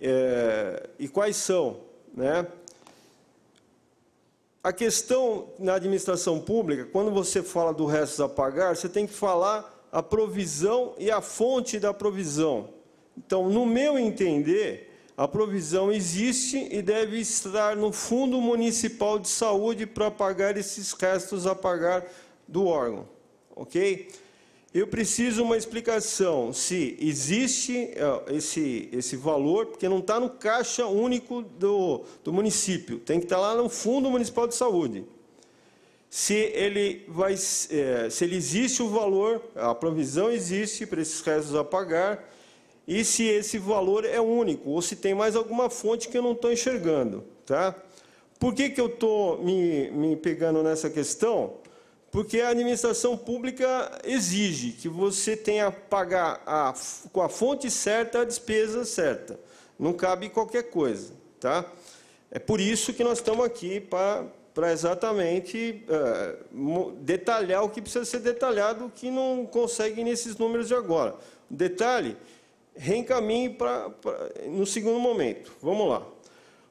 É, e quais são? Né? A questão na administração pública, quando você fala do restos a pagar, você tem que falar a provisão e a fonte da provisão. Então, no meu entender, a provisão existe e deve estar no Fundo Municipal de Saúde para pagar esses restos a pagar do órgão, ok? Eu preciso uma explicação se existe eh, esse, esse valor, porque não está no caixa único do, do município, tem que estar tá lá no Fundo Municipal de Saúde. Se ele, vai, eh, se ele existe o valor, a provisão existe para esses restos a pagar, e se esse valor é único ou se tem mais alguma fonte que eu não estou enxergando. Tá? Por que, que eu estou me, me pegando nessa questão? Porque a administração pública exige que você tenha que pagar a, com a fonte certa a despesa certa. Não cabe qualquer coisa. Tá? É por isso que nós estamos aqui para exatamente eh, detalhar o que precisa ser detalhado, o que não consegue nesses números de agora. Detalhe reencaminhe para no segundo momento. Vamos lá.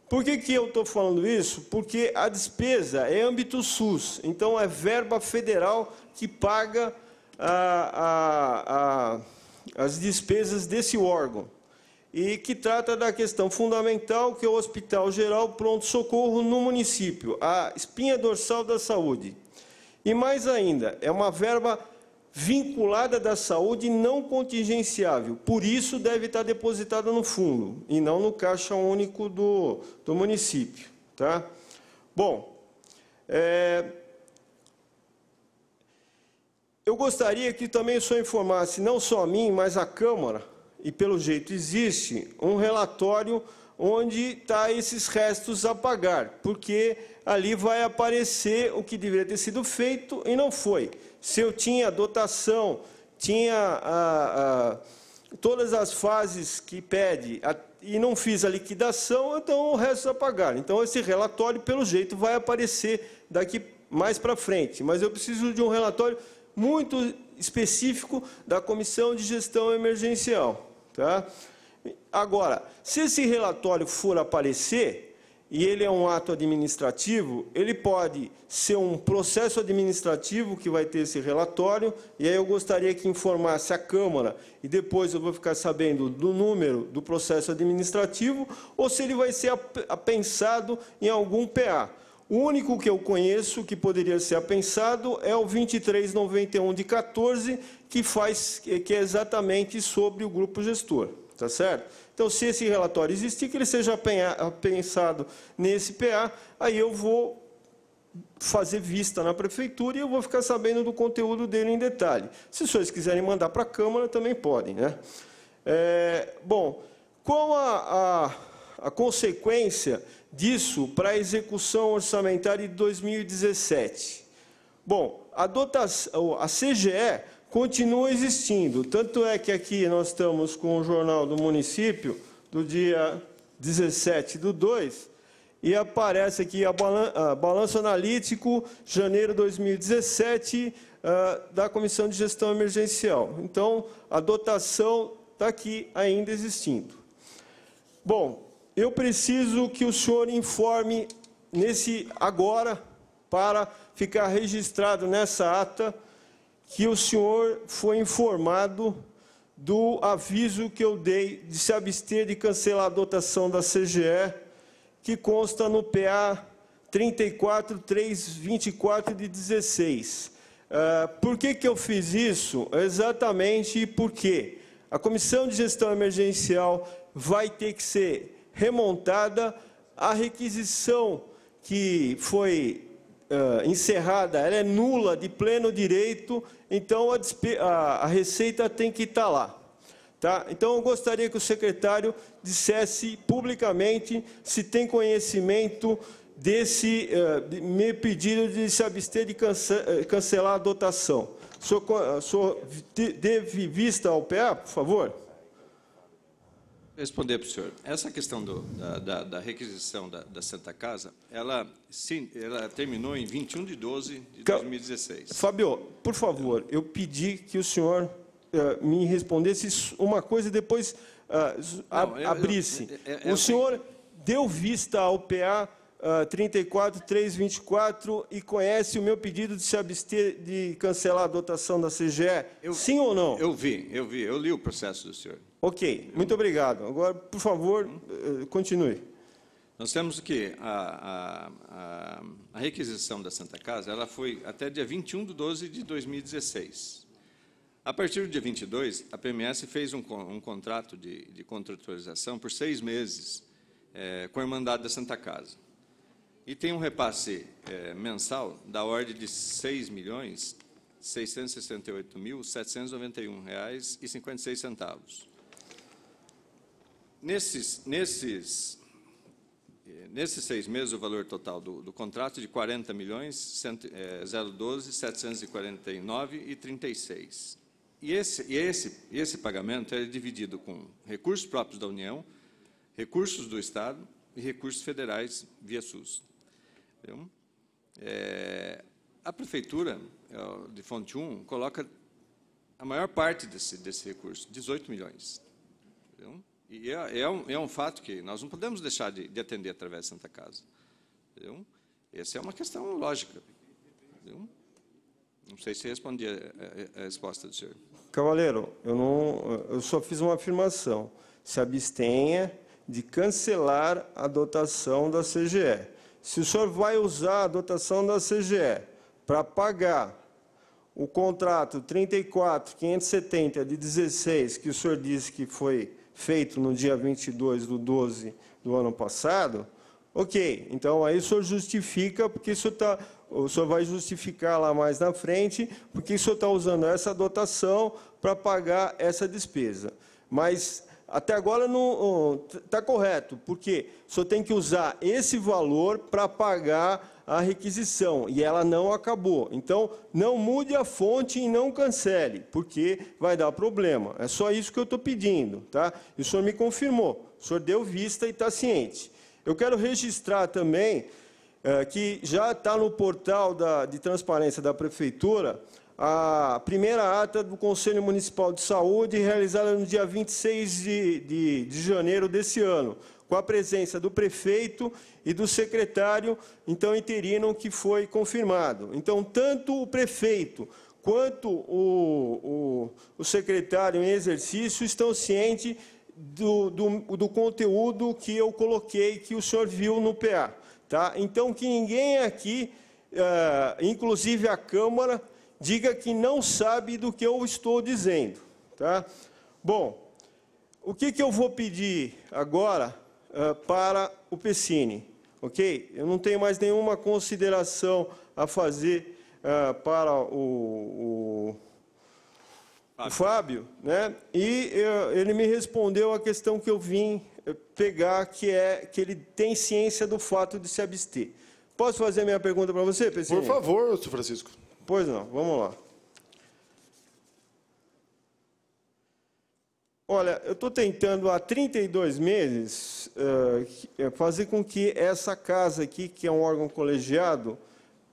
Por que, que eu estou falando isso? Porque a despesa é âmbito SUS, então é verba federal que paga a, a, a, as despesas desse órgão. E que trata da questão fundamental que é o Hospital Geral Pronto-Socorro no município, a espinha dorsal da saúde. E mais ainda, é uma verba vinculada da saúde não contingenciável. Por isso, deve estar depositada no fundo e não no caixa único do, do município. Tá? Bom, é... eu gostaria que também o senhor informasse, não só a mim, mas a Câmara, e pelo jeito existe, um relatório onde está esses restos a pagar, porque ali vai aparecer o que deveria ter sido feito e não foi se eu tinha dotação, tinha a, ah, a, ah, todas as fases que pede a, e não fiz a liquidação, então o resto é pagar. Então esse relatório, pelo jeito, vai aparecer daqui mais para frente. Mas eu preciso de um relatório muito específico da Comissão de Gestão Emergencial. Tá? Agora, se esse relatório for aparecer, e ele é um ato administrativo, ele pode ser um processo administrativo que vai ter esse relatório, e aí eu gostaria que informasse a Câmara, e depois eu vou ficar sabendo do número do processo administrativo, ou se ele vai ser apensado em algum PA. O único que eu conheço que poderia ser apensado é o 2391 de 14, que faz que é exatamente sobre o grupo gestor, tá certo? Então, se esse relatório existir, que ele seja pensado nesse PA, aí eu vou fazer vista na prefeitura e eu vou ficar sabendo do conteúdo dele em detalhe. Se os senhores quiserem mandar para a Câmara, também podem. Né? É, bom, qual a, a, a consequência disso para a execução orçamentária de 2017? Bom, a, dotação, a CGE continua existindo. Tanto é que aqui nós estamos com o Jornal do Município, do dia 17 do 2, e aparece aqui a balanço analítico, janeiro de 2017, ah, da Comissão de Gestão Emergencial. Então, a dotação está aqui ainda existindo. Bom, eu preciso que o senhor informe nesse agora, para ficar registrado nessa ata, que o senhor foi informado do aviso que eu dei de se abster de cancelar a dotação da CGE, que consta no PA 34324 de 16. Uh, ah, por que, que eu fiz isso? Exatamente porque a Comissão de Gestão Emergencial vai ter que ser remontada à requisição que foi uh, encerrada, ela é nula de pleno direito, então a, a, a receita tem que estar tá lá. Tá? Então eu gostaria que o secretário dissesse publicamente se tem conhecimento desse uh, de, pedido de se abster de cance eh, cancelar a dotação. O senhor, ah, o senhor teve vista ao pé, por favor? Responder para o senhor. Essa questão do, da, da, da, requisição da, da, Santa Casa, ela, sim, ela terminou em 21 de 12 de 2016. Fabio, por favor, eu pedi que o senhor uh, me respondesse uma coisa e depois uh, Não, eu, abrisse. Eu, é, eu, é, é o senhor deu vista ao PA uh, 34324 e conhece o meu pedido de se abster de cancelar a dotação da CGE? Eu, Sim ou não? Eu vi, eu vi, eu li o processo do senhor. Ok, muito obrigado. Agora, por favor, eh, continue. Nós temos que a, a, a, requisição da Santa Casa ela foi até dia 21 de 12 de 2016. A partir do dia 22, a PMS fez um, um contrato de, de, contratualização por seis meses é, com a Irmandade da Santa Casa. E tem um repasse é, mensal da ordem de R$ 6.668.791,56. Nesses, nesses, eh, nesses seis meses, o valor total do, do contrato de 40 milhões, cento, é, 012, 749 e 36. E esse, e esse, esse pagamento é dividido com recursos próprios da União, recursos do Estado e recursos federais via SUS. Então, é, a Prefeitura eh, de Fonte 1 coloca a maior parte desse, desse recurso, 18 milhões. Entendeu? E é, é, um, é um fato que nós não podemos deixar de, de atender através da Santa Casa. Entendeu? Essa é uma questão lógica. Entendeu? Não sei se respondi a, a, a resposta do senhor. Cavaleiro, eu, não, eu só fiz uma afirmação. Se abstenha de cancelar a dotação da CGE. Se o senhor vai usar a dotação da CGE para pagar o contrato 34.570 de 16, que o senhor disse que foi feito no dia 22 do 12 do ano passado, ok, então aí o senhor justifica, porque isso está o senhor vai justificar lá mais na frente, porque o senhor está usando essa dotação para pagar essa despesa. Mas até agora não está correto, porque só tem que usar esse valor para pagar a requisição e ela não acabou. Então, não mude a fonte e não cancele, porque vai dar problema. É só isso que eu estou pedindo, tá? E o senhor me confirmou, o senhor deu vista e está ciente. Eu quero registrar também é, que já está no portal da, de transparência da prefeitura a primeira ata do Conselho Municipal de Saúde, realizada no dia 26 de, de, de janeiro desse ano, com a presença do prefeito e do secretário, então, interino, que foi confirmado. Então, tanto o prefeito quanto o, o, o secretário em exercício estão cientes do, do, do conteúdo que eu coloquei, que o senhor viu no PA. Tá? Então, que ninguém aqui, eh, inclusive a Câmara, diga que não sabe do que eu estou dizendo. Tá? Bom, o que, que eu vou pedir agora uh, para o Pessine, Ok? Eu não tenho mais nenhuma consideração a fazer uh, para o, o, Fábio. o, Fábio, né? E uh, ele me respondeu a questão que eu vim eh, pegar, que é que ele tem ciência do fato de se abster. Posso fazer minha pergunta para você, Pessine? Por favor, Sr. Francisco. Pois não, vamos lá. Olha, eu estou tentando há 32 meses uh, fazer com que essa casa aqui, que é um órgão colegiado,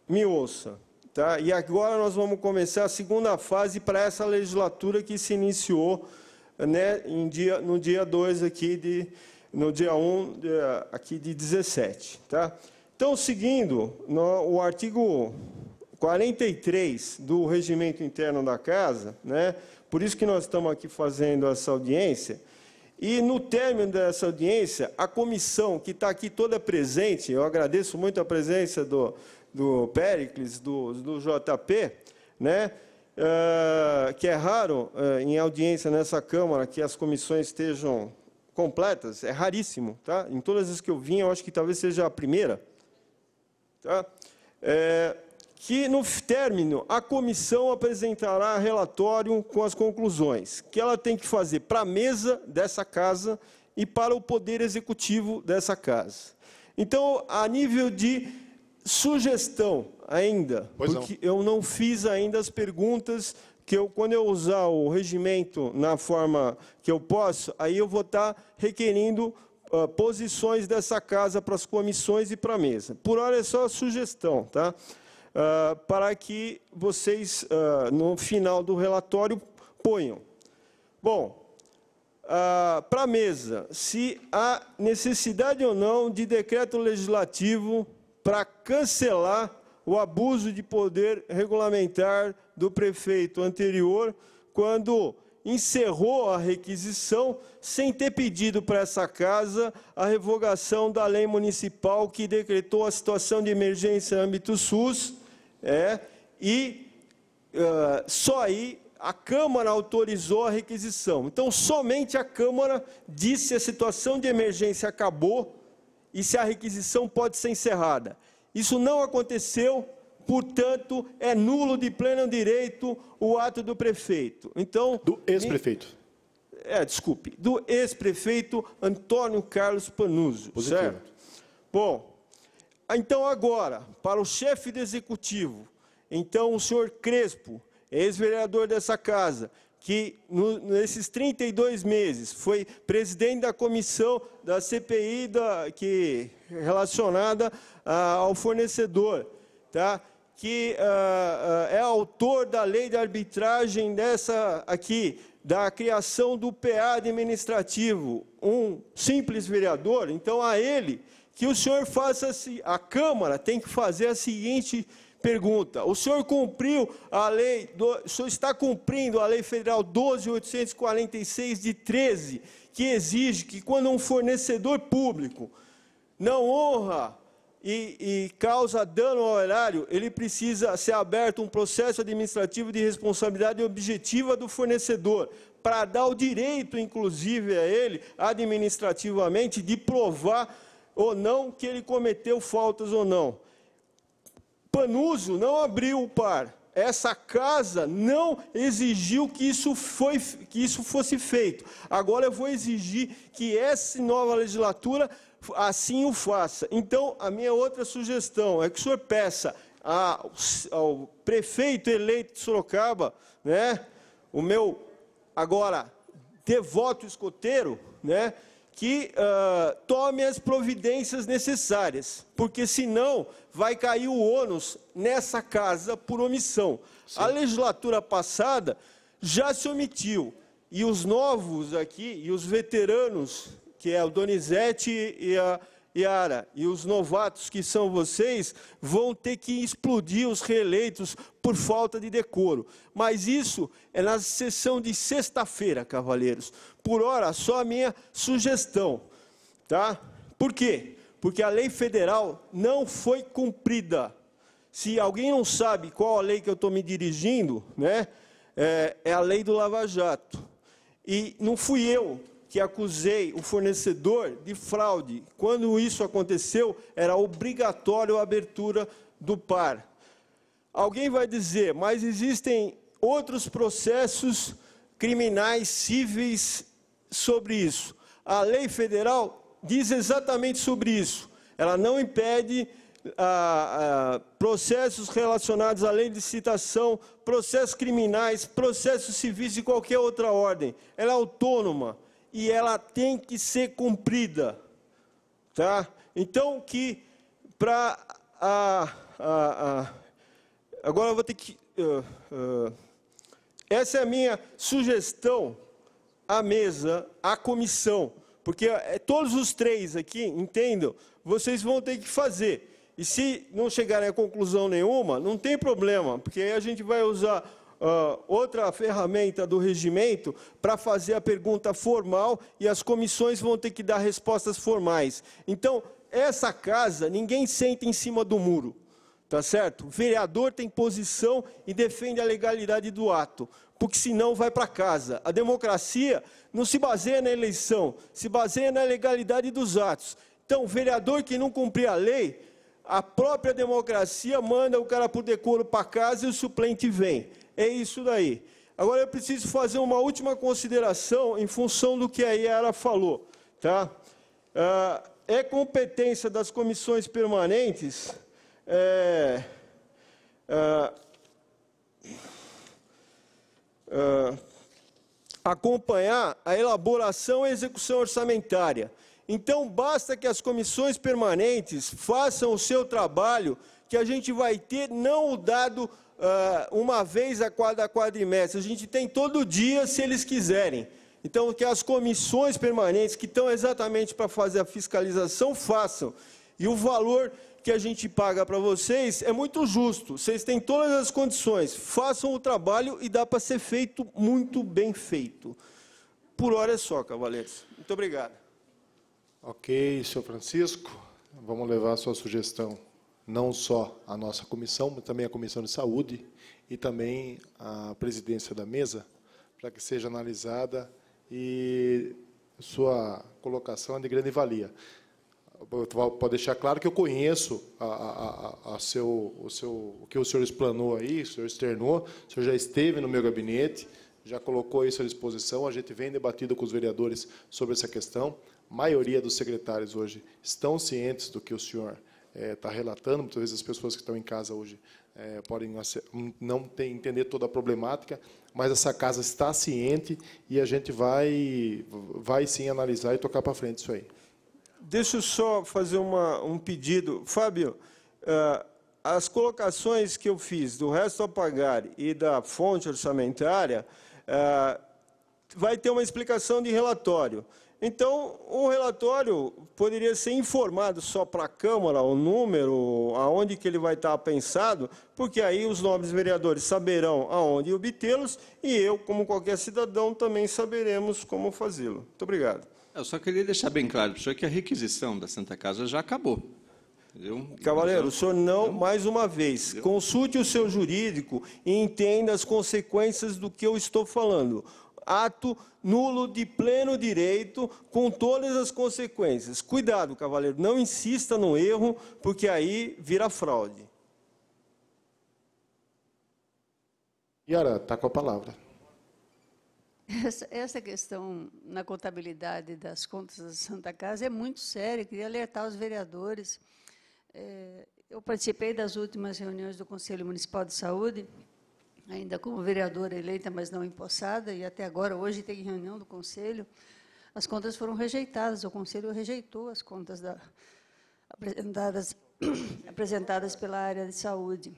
me ouça. Tá? E agora nós vamos começar a segunda fase para essa legislatura que se iniciou né, dia, no dia 2 aqui de. no dia 1 um, aqui de 17. Tá? Então, seguindo, no, o artigo 43 do regimento interno da casa, né? Por isso que nós estamos aqui fazendo essa audiência. E no término dessa audiência, a comissão que está aqui toda presente, eu agradeço muito a presença do, do Pericles do, do JP, né? Uh, que é raro uh, em audiência nessa Câmara que as comissões estejam completas, é raríssimo, tá? Em todas as que eu vim, eu acho que talvez seja a primeira, tá? É, que, no término, a comissão apresentará relatório com as conclusões que ela tem que fazer para a mesa dessa casa e para o poder executivo dessa casa. Então, a nível de sugestão ainda, pois porque não. eu não fiz ainda as perguntas que eu, quando eu usar o regimento na forma que eu posso, aí eu vou estar tá requerindo uh, ah, posições dessa casa para as comissões e para a mesa. Por hora é só a sugestão, tá? uh, para que vocês, uh, no final do relatório, ponham. Bom, uh, para a mesa, se há necessidade ou não de decreto legislativo para cancelar o abuso de poder regulamentar do prefeito anterior, quando encerrou a requisição sem ter pedido para essa casa a revogação da lei municipal que decretou a situação de emergência em âmbito SUS é, e uh, só aí a Câmara autorizou a requisição. Então, somente a Câmara disse se a situação de emergência acabou e se a requisição pode ser encerrada. Isso não aconteceu, portanto, é nulo de pleno direito o ato do prefeito. Então, do ex-prefeito. É, desculpe, do ex-prefeito Antônio Carlos Panuzzo, Positivo. certo? Bom, ah, então, agora, para o chefe do executivo, então o senhor Crespo, ex-vereador dessa casa, que no, nesses 32 meses foi presidente da comissão da CPI da, que, relacionada ah, ao fornecedor, tá? que ah, é autor da lei de arbitragem dessa aqui, da criação do PA administrativo, um simples vereador, então a ele que o senhor faça, assim, a Câmara tem que fazer a seguinte pergunta: o senhor cumpriu a lei, do, o senhor está cumprindo a lei federal 12.846 de 13, que exige que quando um fornecedor público não honra e, e, causa dano ao erário, ele precisa ser aberto um processo administrativo de responsabilidade objetiva do fornecedor, para dar o direito, inclusive, a ele, administrativamente, de provar ou não que ele cometeu faltas ou não. Panuso não abriu o par. Essa casa não exigiu que isso, foi, que isso fosse feito. Agora eu vou exigir que essa nova legislatura assim o faça. Então, a minha outra sugestão é que o senhor peça ao, ao prefeito eleito de Sorocaba, né, o meu agora devoto escoteiro, né, que uh, tome as providências necessárias, porque senão vai cair o ônus nessa casa por omissão. Sim. A legislatura passada já se omitiu, e os novos aqui, e os veteranos, que é o Donizete e a Yara, e os novatos que são vocês, vão ter que explodir os reeleitos por falta de decoro. Mas isso é na sessão de sexta-feira, cavaleiros por hora, só a minha sugestão, tá? Por quê? Porque a lei federal não foi cumprida. Se alguém não sabe qual a lei que eu estou me dirigindo, né? É, é a lei do Lava Jato. E não fui eu que acusei o fornecedor de fraude. Quando isso aconteceu, era obrigatório a abertura do par. Alguém vai dizer, mas existem outros processos criminais cíveis sobre isso. A lei federal diz exatamente sobre isso. Ela não impede a, ah, ah, processos relacionados à lei de citação, processos criminais, processos civis de qualquer outra ordem. Ela é autônoma e ela tem que ser cumprida. Tá? Então, que para a ah, Agora eu vou ter que. Uh, uh, essa é a minha sugestão a mesa, a comissão, porque eh, todos os três aqui, entendo. vocês vão ter que fazer. E se não chegarem a conclusão nenhuma, não tem problema, porque aí a gente vai usar uh, outra ferramenta do regimento para fazer a pergunta formal e as comissões vão ter que dar respostas formais. Então, essa casa, ninguém senta em cima do muro. Tá certo? O vereador tem posição e defende a legalidade do ato porque senão vai para casa. A democracia não se baseia na eleição, se baseia na legalidade dos atos. Então, vereador que não cumprir a lei, a própria democracia manda o cara por decoro para casa e o suplente vem. É isso daí. Agora eu preciso fazer uma última consideração em função do que a Yara falou. Tá? Ah, é competência das comissões permanentes. É, é, uh, acompanhar a elaboração e execução orçamentária. Então, basta que as comissões permanentes façam o seu trabalho, que a gente vai ter não o dado uh, uma vez a cada quadrimestre, a gente tem todo dia, se eles quiserem. Então, que as comissões permanentes, que estão exatamente para fazer a fiscalização, façam. E o valor que a gente paga para vocês é muito justo. Vocês têm todas as condições. Façam o trabalho e dá para ser feito muito bem feito. Por hora é só, Cavaleiros. Muito obrigado. Ok, senhor Francisco. Vamos levar a sua sugestão não só à nossa comissão, mas também à comissão de saúde e também à presidência da mesa, para que seja analisada e sua colocação é de grande valia. Pode deixar claro que eu conheço a, a, a, seu, o, seu, o que o senhor explanou aí, o senhor externou, o senhor já esteve no meu gabinete, já colocou isso à disposição, a gente vem debatido com os vereadores sobre essa questão. A maioria dos secretários hoje estão cientes do que o senhor é, eh, está relatando, muitas vezes as pessoas que estão em casa hoje é, podem não ter, entender toda a problemática, mas essa casa está ciente e a gente vai, vai sim analisar e tocar para frente isso aí. Deixa eu só fazer uma, um pedido. Fábio, uh, as colocações que eu fiz do resto a pagar e da fonte orçamentária uh, vai ter uma explicação de relatório. Então, o relatório poderia ser informado só para a Câmara, o número, aonde que ele vai estar tá pensado, porque aí os nobres vereadores saberão aonde obtê-los e eu, como qualquer cidadão, também saberemos como fazê-lo. Muito obrigado. Eu só queria deixar bem claro para o senhor que a requisição da Santa Casa já acabou. Entendeu? Cavaleiro, o senhor não, entendeu? mais uma vez, entendeu? consulte o seu jurídico e entenda as consequências do que eu estou falando. Ato nulo de pleno direito, com todas as consequências. Cuidado, cavaleiro, não insista no erro, porque aí vira fraude. Yara, está com a palavra. Essa, essa, questão na contabilidade das contas da Santa Casa é muito séria, queria alertar os vereadores. É, eu participei das últimas reuniões do Conselho Municipal de Saúde, ainda como vereadora eleita, mas não empossada, e até agora, hoje tem reunião do Conselho, as contas foram rejeitadas, o Conselho rejeitou as contas da, apresentadas, (clears throat) apresentadas pela área de saúde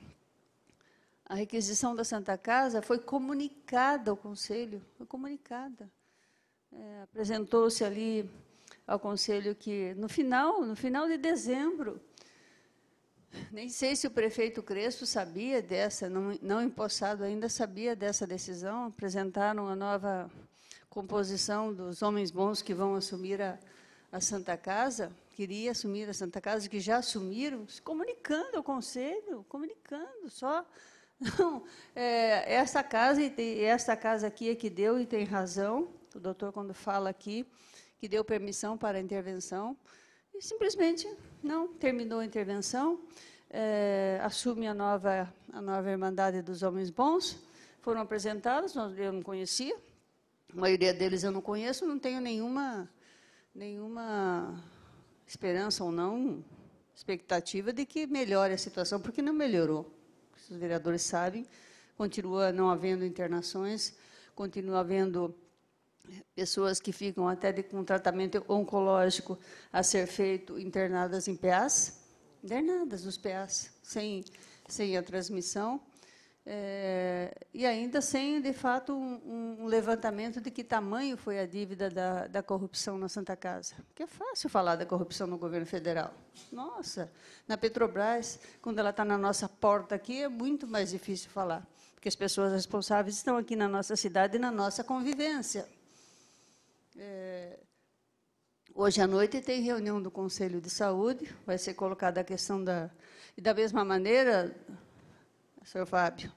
a requisição da Santa Casa foi comunicada ao Conselho, foi comunicada. É, Apresentou-se ali ao Conselho que no final, no final de dezembro, nem sei se o prefeito Crespo sabia dessa, não, não empossado ainda sabia dessa decisão, apresentaram a nova composição dos homens bons que vão assumir a, a Santa Casa, queria assumir a Santa Casa, que já assumiram, se comunicando ao Conselho, comunicando só então, (laughs) é, essa casa e essa casa aqui é que deu e tem razão. O doutor quando fala aqui que deu permissão para a intervenção e simplesmente não terminou a intervenção, é, assume a nova a nova irmandade dos homens bons. Foram apresentados, eu não conhecia. A maioria deles eu não conheço, não tenho nenhuma nenhuma esperança ou não expectativa de que melhore a situação, porque não melhorou os vereadores sabem, continua não havendo internações, continua havendo pessoas que ficam até de, com tratamento oncológico a ser feito internadas em PAs, internadas nos PAs, sem, sem a transmissão. É, e ainda sem, de fato, um, um, levantamento de que tamanho foi a dívida da, da corrupção na Santa Casa. Porque é fácil falar da corrupção no governo federal. Nossa, na Petrobras, quando ela está na nossa porta aqui, é muito mais difícil falar, porque as pessoas responsáveis estão aqui na nossa cidade e na nossa convivência. É, Hoje à noite tem reunião do Conselho de Saúde, vai ser colocada a questão da. E da mesma maneira, senhor Fábio.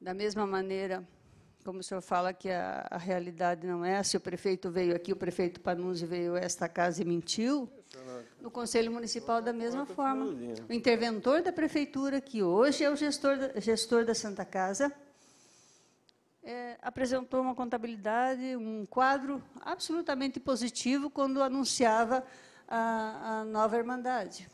Da mesma maneira como o senhor fala que a, a realidade não é se o prefeito veio aqui, o prefeito Panunzi veio a esta casa e mentiu, no Conselho Municipal da mesma forma. O interventor da prefeitura, que hoje é o gestor da, gestor da Santa Casa, é, apresentou uma contabilidade, um quadro absolutamente positivo quando anunciava a, a nova Irmandade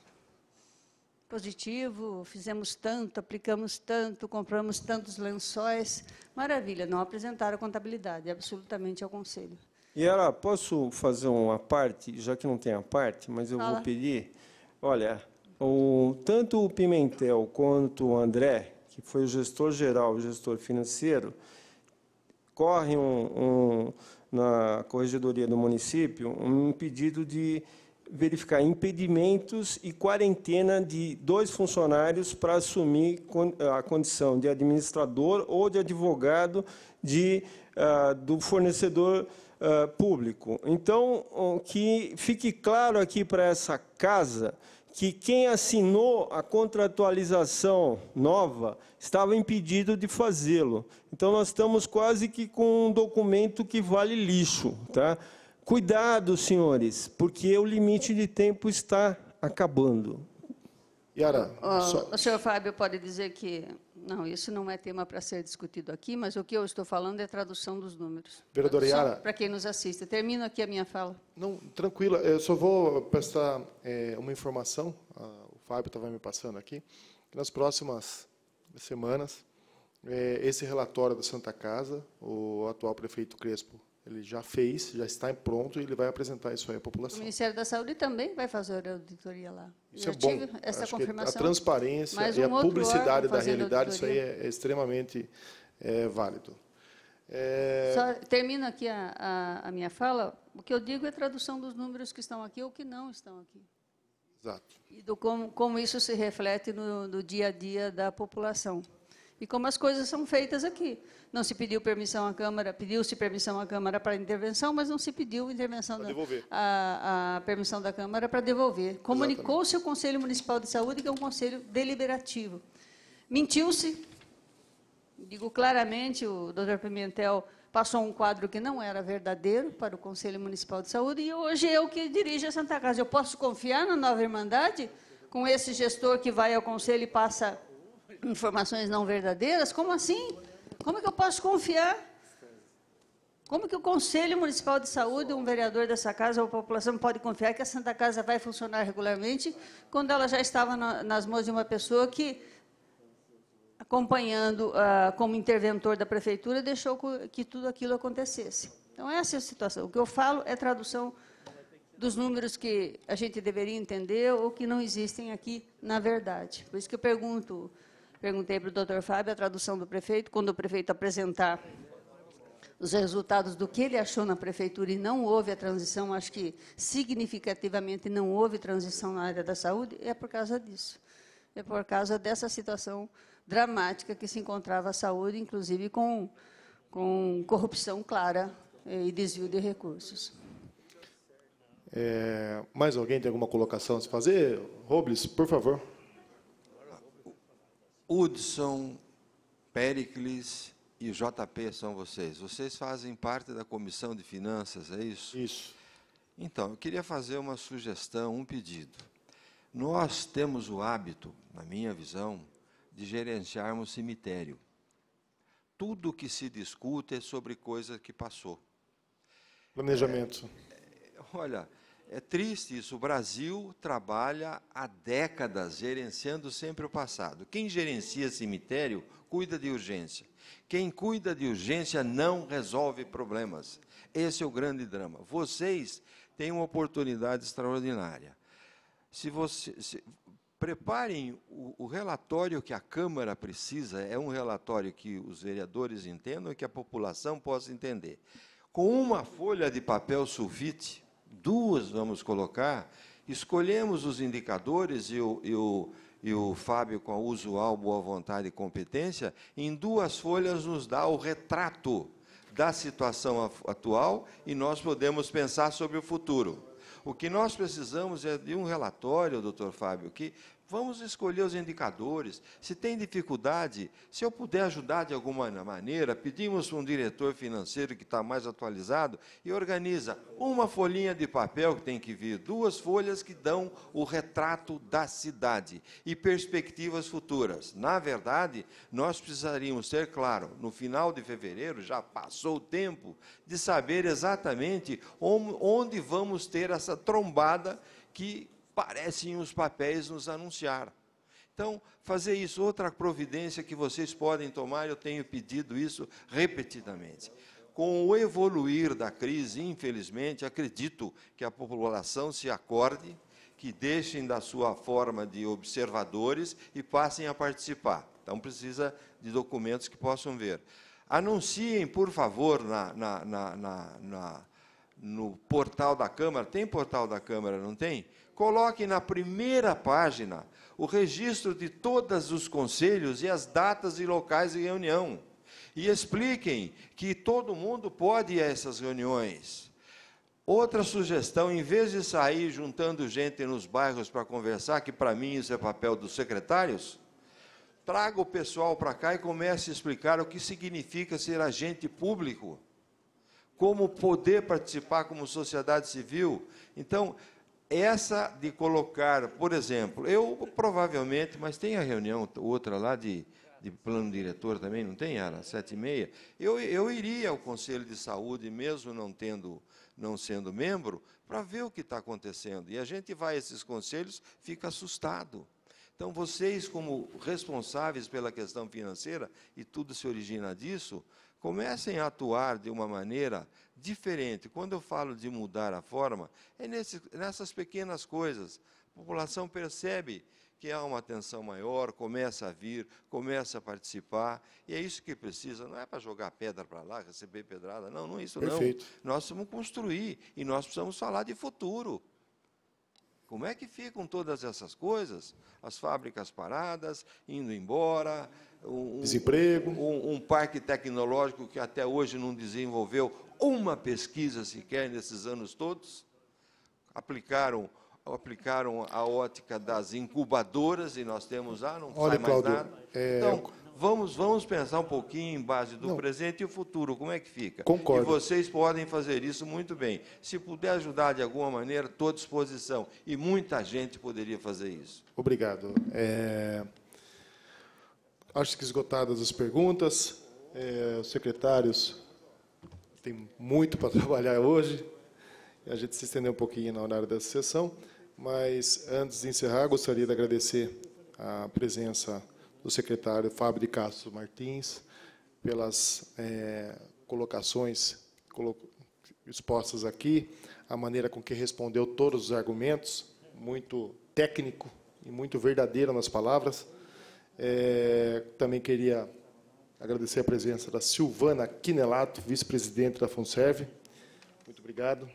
positivo, fizemos tanto, aplicamos tanto, compramos tantos lençóis. Maravilha, não apresentaram contabilidade, é absolutamente ao conselho. E ela, posso fazer uma parte, já que não tem a parte, mas eu Fala. vou pedir. Olha, o, tanto o Pimentel quanto o André, que foi o gestor geral, o gestor financeiro, correm um, um, na corregedoria do município um pedido de verificar impedimentos e quarentena de dois funcionários para assumir a condição de administrador ou de advogado de, uh, do fornecedor uh, público. Então, que fique claro aqui para essa casa que quem assinou a contratualização nova estava impedido de fazê-lo. Então, nós estamos quase que com um documento que vale lixo, tá? Cuidado, senhores, porque o limite de tempo está acabando. Yara, só... o senhor Fábio pode dizer que não, isso não é tema para ser discutido aqui, mas o que eu estou falando é tradução dos números. Vereadora Yara. Para quem nos assiste. Termino aqui a minha fala. Não, tranquila. Eu só vou prestar é, uma informação. Ah, o Fábio estava tá me passando aqui. Que nas próximas semanas, é, esse relatório da Santa Casa, o atual prefeito Crespo ele já fez, já está pronto e ele vai apresentar isso aí à população. O Ministério da Saúde também vai fazer a auditoria lá. Isso é bom. Essa Acho confirmação. A transparência e a publicidade da realidade, isso aí é, é extremamente é, válido. É... Só termino aqui a, a, a, minha fala. O que eu digo é tradução dos números que estão aqui ou que não estão aqui. Exato. E do como, como isso se reflete no, no dia a dia da população e como as coisas são feitas aqui. Não se pediu permissão à Câmara, pediu-se permissão à Câmara para intervenção, mas não se pediu intervenção da, a, a, permissão da Câmara para devolver. Comunicou-se o Conselho Municipal de Saúde, que é um conselho deliberativo. Mentiu-se, digo claramente, o doutor Pimentel passou um quadro que não era verdadeiro para o Conselho Municipal de Saúde, e hoje eu que dirijo a Santa Casa. Eu posso confiar na nova Irmandade com esse gestor que vai ao Conselho e passa informações não verdadeiras? Como assim? Como é que eu posso confiar? Como que o Conselho Municipal de Saúde, um vereador dessa casa, ou a população pode confiar que a Santa Casa vai funcionar regularmente quando ela já estava nas mãos de uma pessoa que, acompanhando ah, como interventor da prefeitura, deixou que tudo aquilo acontecesse? Então, essa é a situação. O que eu falo é tradução dos números que a gente deveria entender ou que não existem aqui na verdade. Por isso que eu pergunto Perguntei para o doutor Fábio a tradução do prefeito, quando o prefeito apresentar os resultados do que ele achou na prefeitura e não houve a transição, acho que significativamente não houve transição na área da saúde, é por causa disso. É por causa dessa situação dramática que se encontrava a saúde, inclusive com, com corrupção clara eh, e desvio de recursos. É, mais alguém tem alguma colocação a se fazer? Robles, por favor. Hudson, Pericles e JP são vocês. Vocês fazem parte da comissão de finanças, é isso? Isso. Então, eu queria fazer uma sugestão, um pedido. Nós temos o hábito, na minha visão, de gerenciarmos cemitério. Tudo que se discute é sobre coisa que passou. Planejamento. É, olha, é triste isso. O Brasil trabalha há décadas gerenciando sempre o passado. Quem gerencia cemitério cuida de urgência. Quem cuida de urgência não resolve problemas. Esse é o grande drama. Vocês têm uma oportunidade extraordinária. Se você se, preparem o, o relatório que a Câmara precisa, é um relatório que os vereadores entendam e que a população possa entender. Com uma folha de papel sulfite, duas vamos colocar, escolhemos os indicadores e o, e o, e o Fábio, com a usual boa vontade e competência, em duas folhas nos dá o retrato da situação atual e nós podemos pensar sobre o futuro. O que nós precisamos é de um relatório, doutor Fábio, que Vamos escolher os indicadores. Se tem dificuldade, se eu puder ajudar de alguma maneira, pedimos um diretor financeiro que está mais atualizado e organiza uma folhinha de papel que tem que vir, duas folhas que dão o retrato da cidade e perspectivas futuras. Na verdade, nós precisaríamos ter claro, no final de fevereiro, já passou o tempo, de saber exatamente onde vamos ter essa trombada que aparecem os papéis nos anunciar. Então, fazer isso, outra providência que vocês podem tomar, eu tenho pedido isso repetidamente. Com o evoluir da crise, infelizmente, acredito que a população se acorde, que deixem da sua forma de observadores e passem a participar. Então, precisa de documentos que possam ver. Anunciem, por favor, na, na, na, no portal da Câmara. Tem portal da Câmara, não tem? Coloque na primeira página o registro de todos os conselhos e as datas e locais de reunião. E expliquem que todo mundo pode ir a essas reuniões. Outra sugestão, em vez de sair juntando gente nos bairros para conversar, que para mim isso é papel dos secretários, traga o pessoal para cá e comece a explicar o que significa ser agente público, como poder participar como sociedade civil. Então, essa de colocar, por exemplo, eu provavelmente, mas tem a reunião outra lá de, de plano diretor também, não tem, Ara? Sete e meia. Eu, eu iria ao Conselho de Saúde, mesmo não tendo, não sendo membro, para ver o que está acontecendo. E a gente vai a esses conselhos, fica assustado. Então, vocês, como responsáveis pela questão financeira, e tudo se origina disso, comecem a atuar de uma maneira diferente. Quando eu falo de mudar a forma, é nesse, nessas pequenas coisas. A população percebe que há uma atenção maior, começa a vir, começa a participar, e é isso que precisa, não é para jogar pedra para lá, receber pedrada, não, não é isso Perfeito. não. Nós precisamos construir, e nós precisamos falar de futuro. Como é que ficam todas essas coisas? As fábricas paradas, indo embora, um, Desemprego. Um, um, parque tecnológico que até hoje não desenvolveu uma pesquisa sequer nesses anos todos. Aplicaram, aplicaram a ótica das incubadoras e nós temos lá não Olha, sai mais nada. É... Então, vamos, vamos pensar um pouquinho em base do não. presente e o futuro, como é que fica? Concordo. E vocês podem fazer isso muito bem. Se puder ajudar de alguma maneira, estou à disposição. E muita gente poderia fazer isso. Obrigado. É... Acho que esgotadas as perguntas. É, secretários, tem muito para (laughs) trabalhar hoje. A gente se estendeu um pouquinho na hora dessa sessão, mas antes de encerrar, gostaria de agradecer a presença do secretário Fábio de Castro Martins pelas é, colocações expostas aqui, a maneira com que respondeu todos os argumentos, muito técnico e muito verdadeiro nas palavras. É, também queria Agradecer a presença da Silvana Quinelato, vice-presidente da Fonserve. Muito obrigado.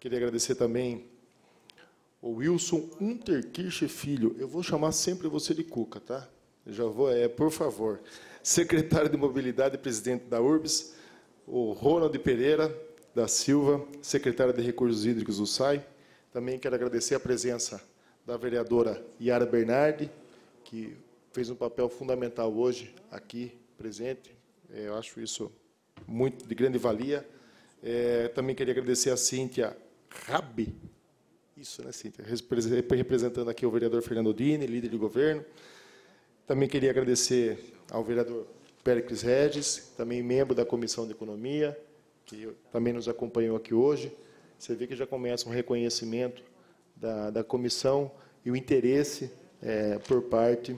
Queria agradecer também o Wilson Unterkirch Filho. Eu vou chamar sempre você de Cuca, tá? Eu já vou, é, por favor. Secretário de Mobilidade e presidente da URBS, o Ronald Pereira da Silva, secretário de Recursos Hídricos do SAI. Também quero agradecer a presença da vereadora Yara Bernardi, que fez um papel fundamental hoje aqui presente. É, eu acho isso muito de grande valia. É, também queria agradecer a Cíntia Rabi, isso, né, Cíntia? Representando aqui o vereador Fernando Dini, líder de governo. Também queria agradecer ao vereador Péricles Regis, também membro da Comissão de Economia, que também nos acompanhou aqui hoje. Você vê que já começa um reconhecimento da, da comissão e o interesse é, por parte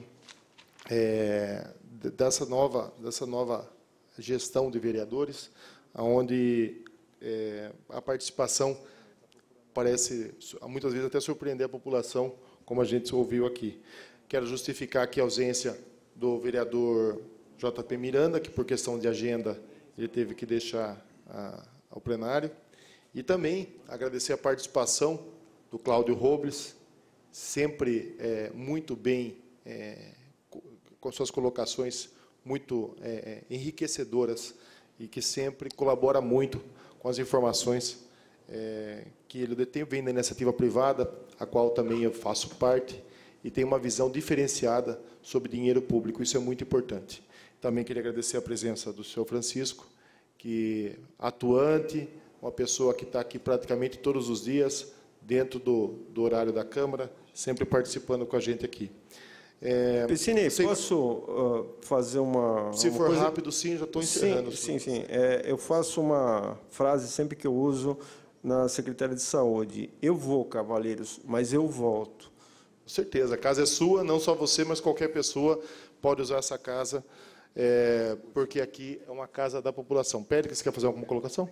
é, dessa nova, dessa nova gestão de vereadores, onde é, a participação parece, muitas vezes, até surpreender a população, como a gente ouviu aqui. Quero justificar aqui a ausência do vereador JP Miranda, que, por questão de agenda, ele teve que deixar a, ao plenário. E também agradecer a participação do Cláudio Robles, sempre é, muito bem é, com suas colocações muito é, é, enriquecedoras e que sempre colabora muito com as informações é, que ele detém, vem da iniciativa privada, a qual também eu faço parte, e tem uma visão diferenciada sobre dinheiro público. Isso é muito importante. Também queria agradecer a presença do senhor Francisco, que atuante, uma pessoa que está aqui praticamente todos os dias, dentro do, do horário da Câmara, sempre participando com a gente aqui. É, Piscine, posso uh, fazer uma. Se uma for coisa... rápido, sim, já estou encerrando. Sim, sim, sim. É, eu faço uma frase sempre que eu uso na Secretaria de Saúde: Eu vou, cavaleiros, mas eu volto. Com certeza, a casa é sua, não só você, mas qualquer pessoa pode usar essa casa, é, porque aqui é uma casa da população. Pérez, você quer fazer alguma colocação?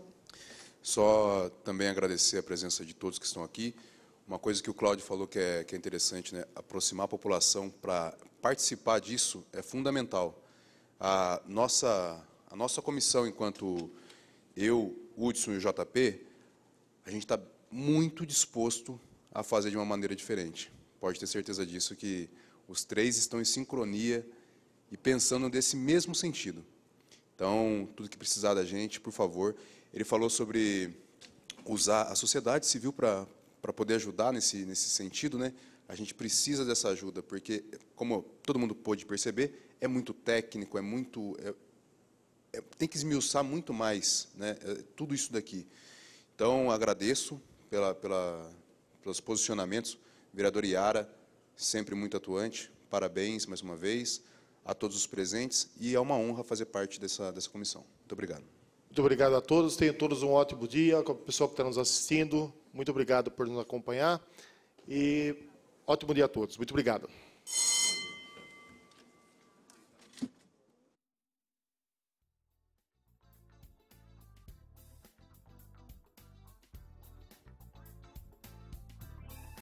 Só também agradecer a presença de todos que estão aqui. Uma coisa que o Cláudio falou que é, que é interessante, né? aproximar a população para participar disso é fundamental. A nossa, a nossa comissão, enquanto eu, Hudson e o JP, a gente está muito disposto a fazer de uma maneira diferente. Pode ter certeza disso, que os três estão em sincronia e pensando nesse mesmo sentido. Então, tudo que precisar da gente, por favor. Ele falou sobre usar a sociedade civil para para poder ajudar nesse, nesse sentido, né, a gente precisa dessa ajuda, porque, como todo mundo pôde perceber, é muito técnico, é muito. É, é, tem que esmiuçar muito mais né, é, tudo isso daqui. Então, agradeço pela, pela, pelos posicionamentos. Vereador Iara, sempre muito atuante, parabéns mais uma vez a todos os presentes e é uma honra fazer parte dessa, dessa comissão. Muito obrigado. Muito obrigado a todos, tenham todos um ótimo dia, com o pessoal que está nos assistindo. Muito obrigado por nos acompanhar e ótimo dia a todos. Muito obrigado.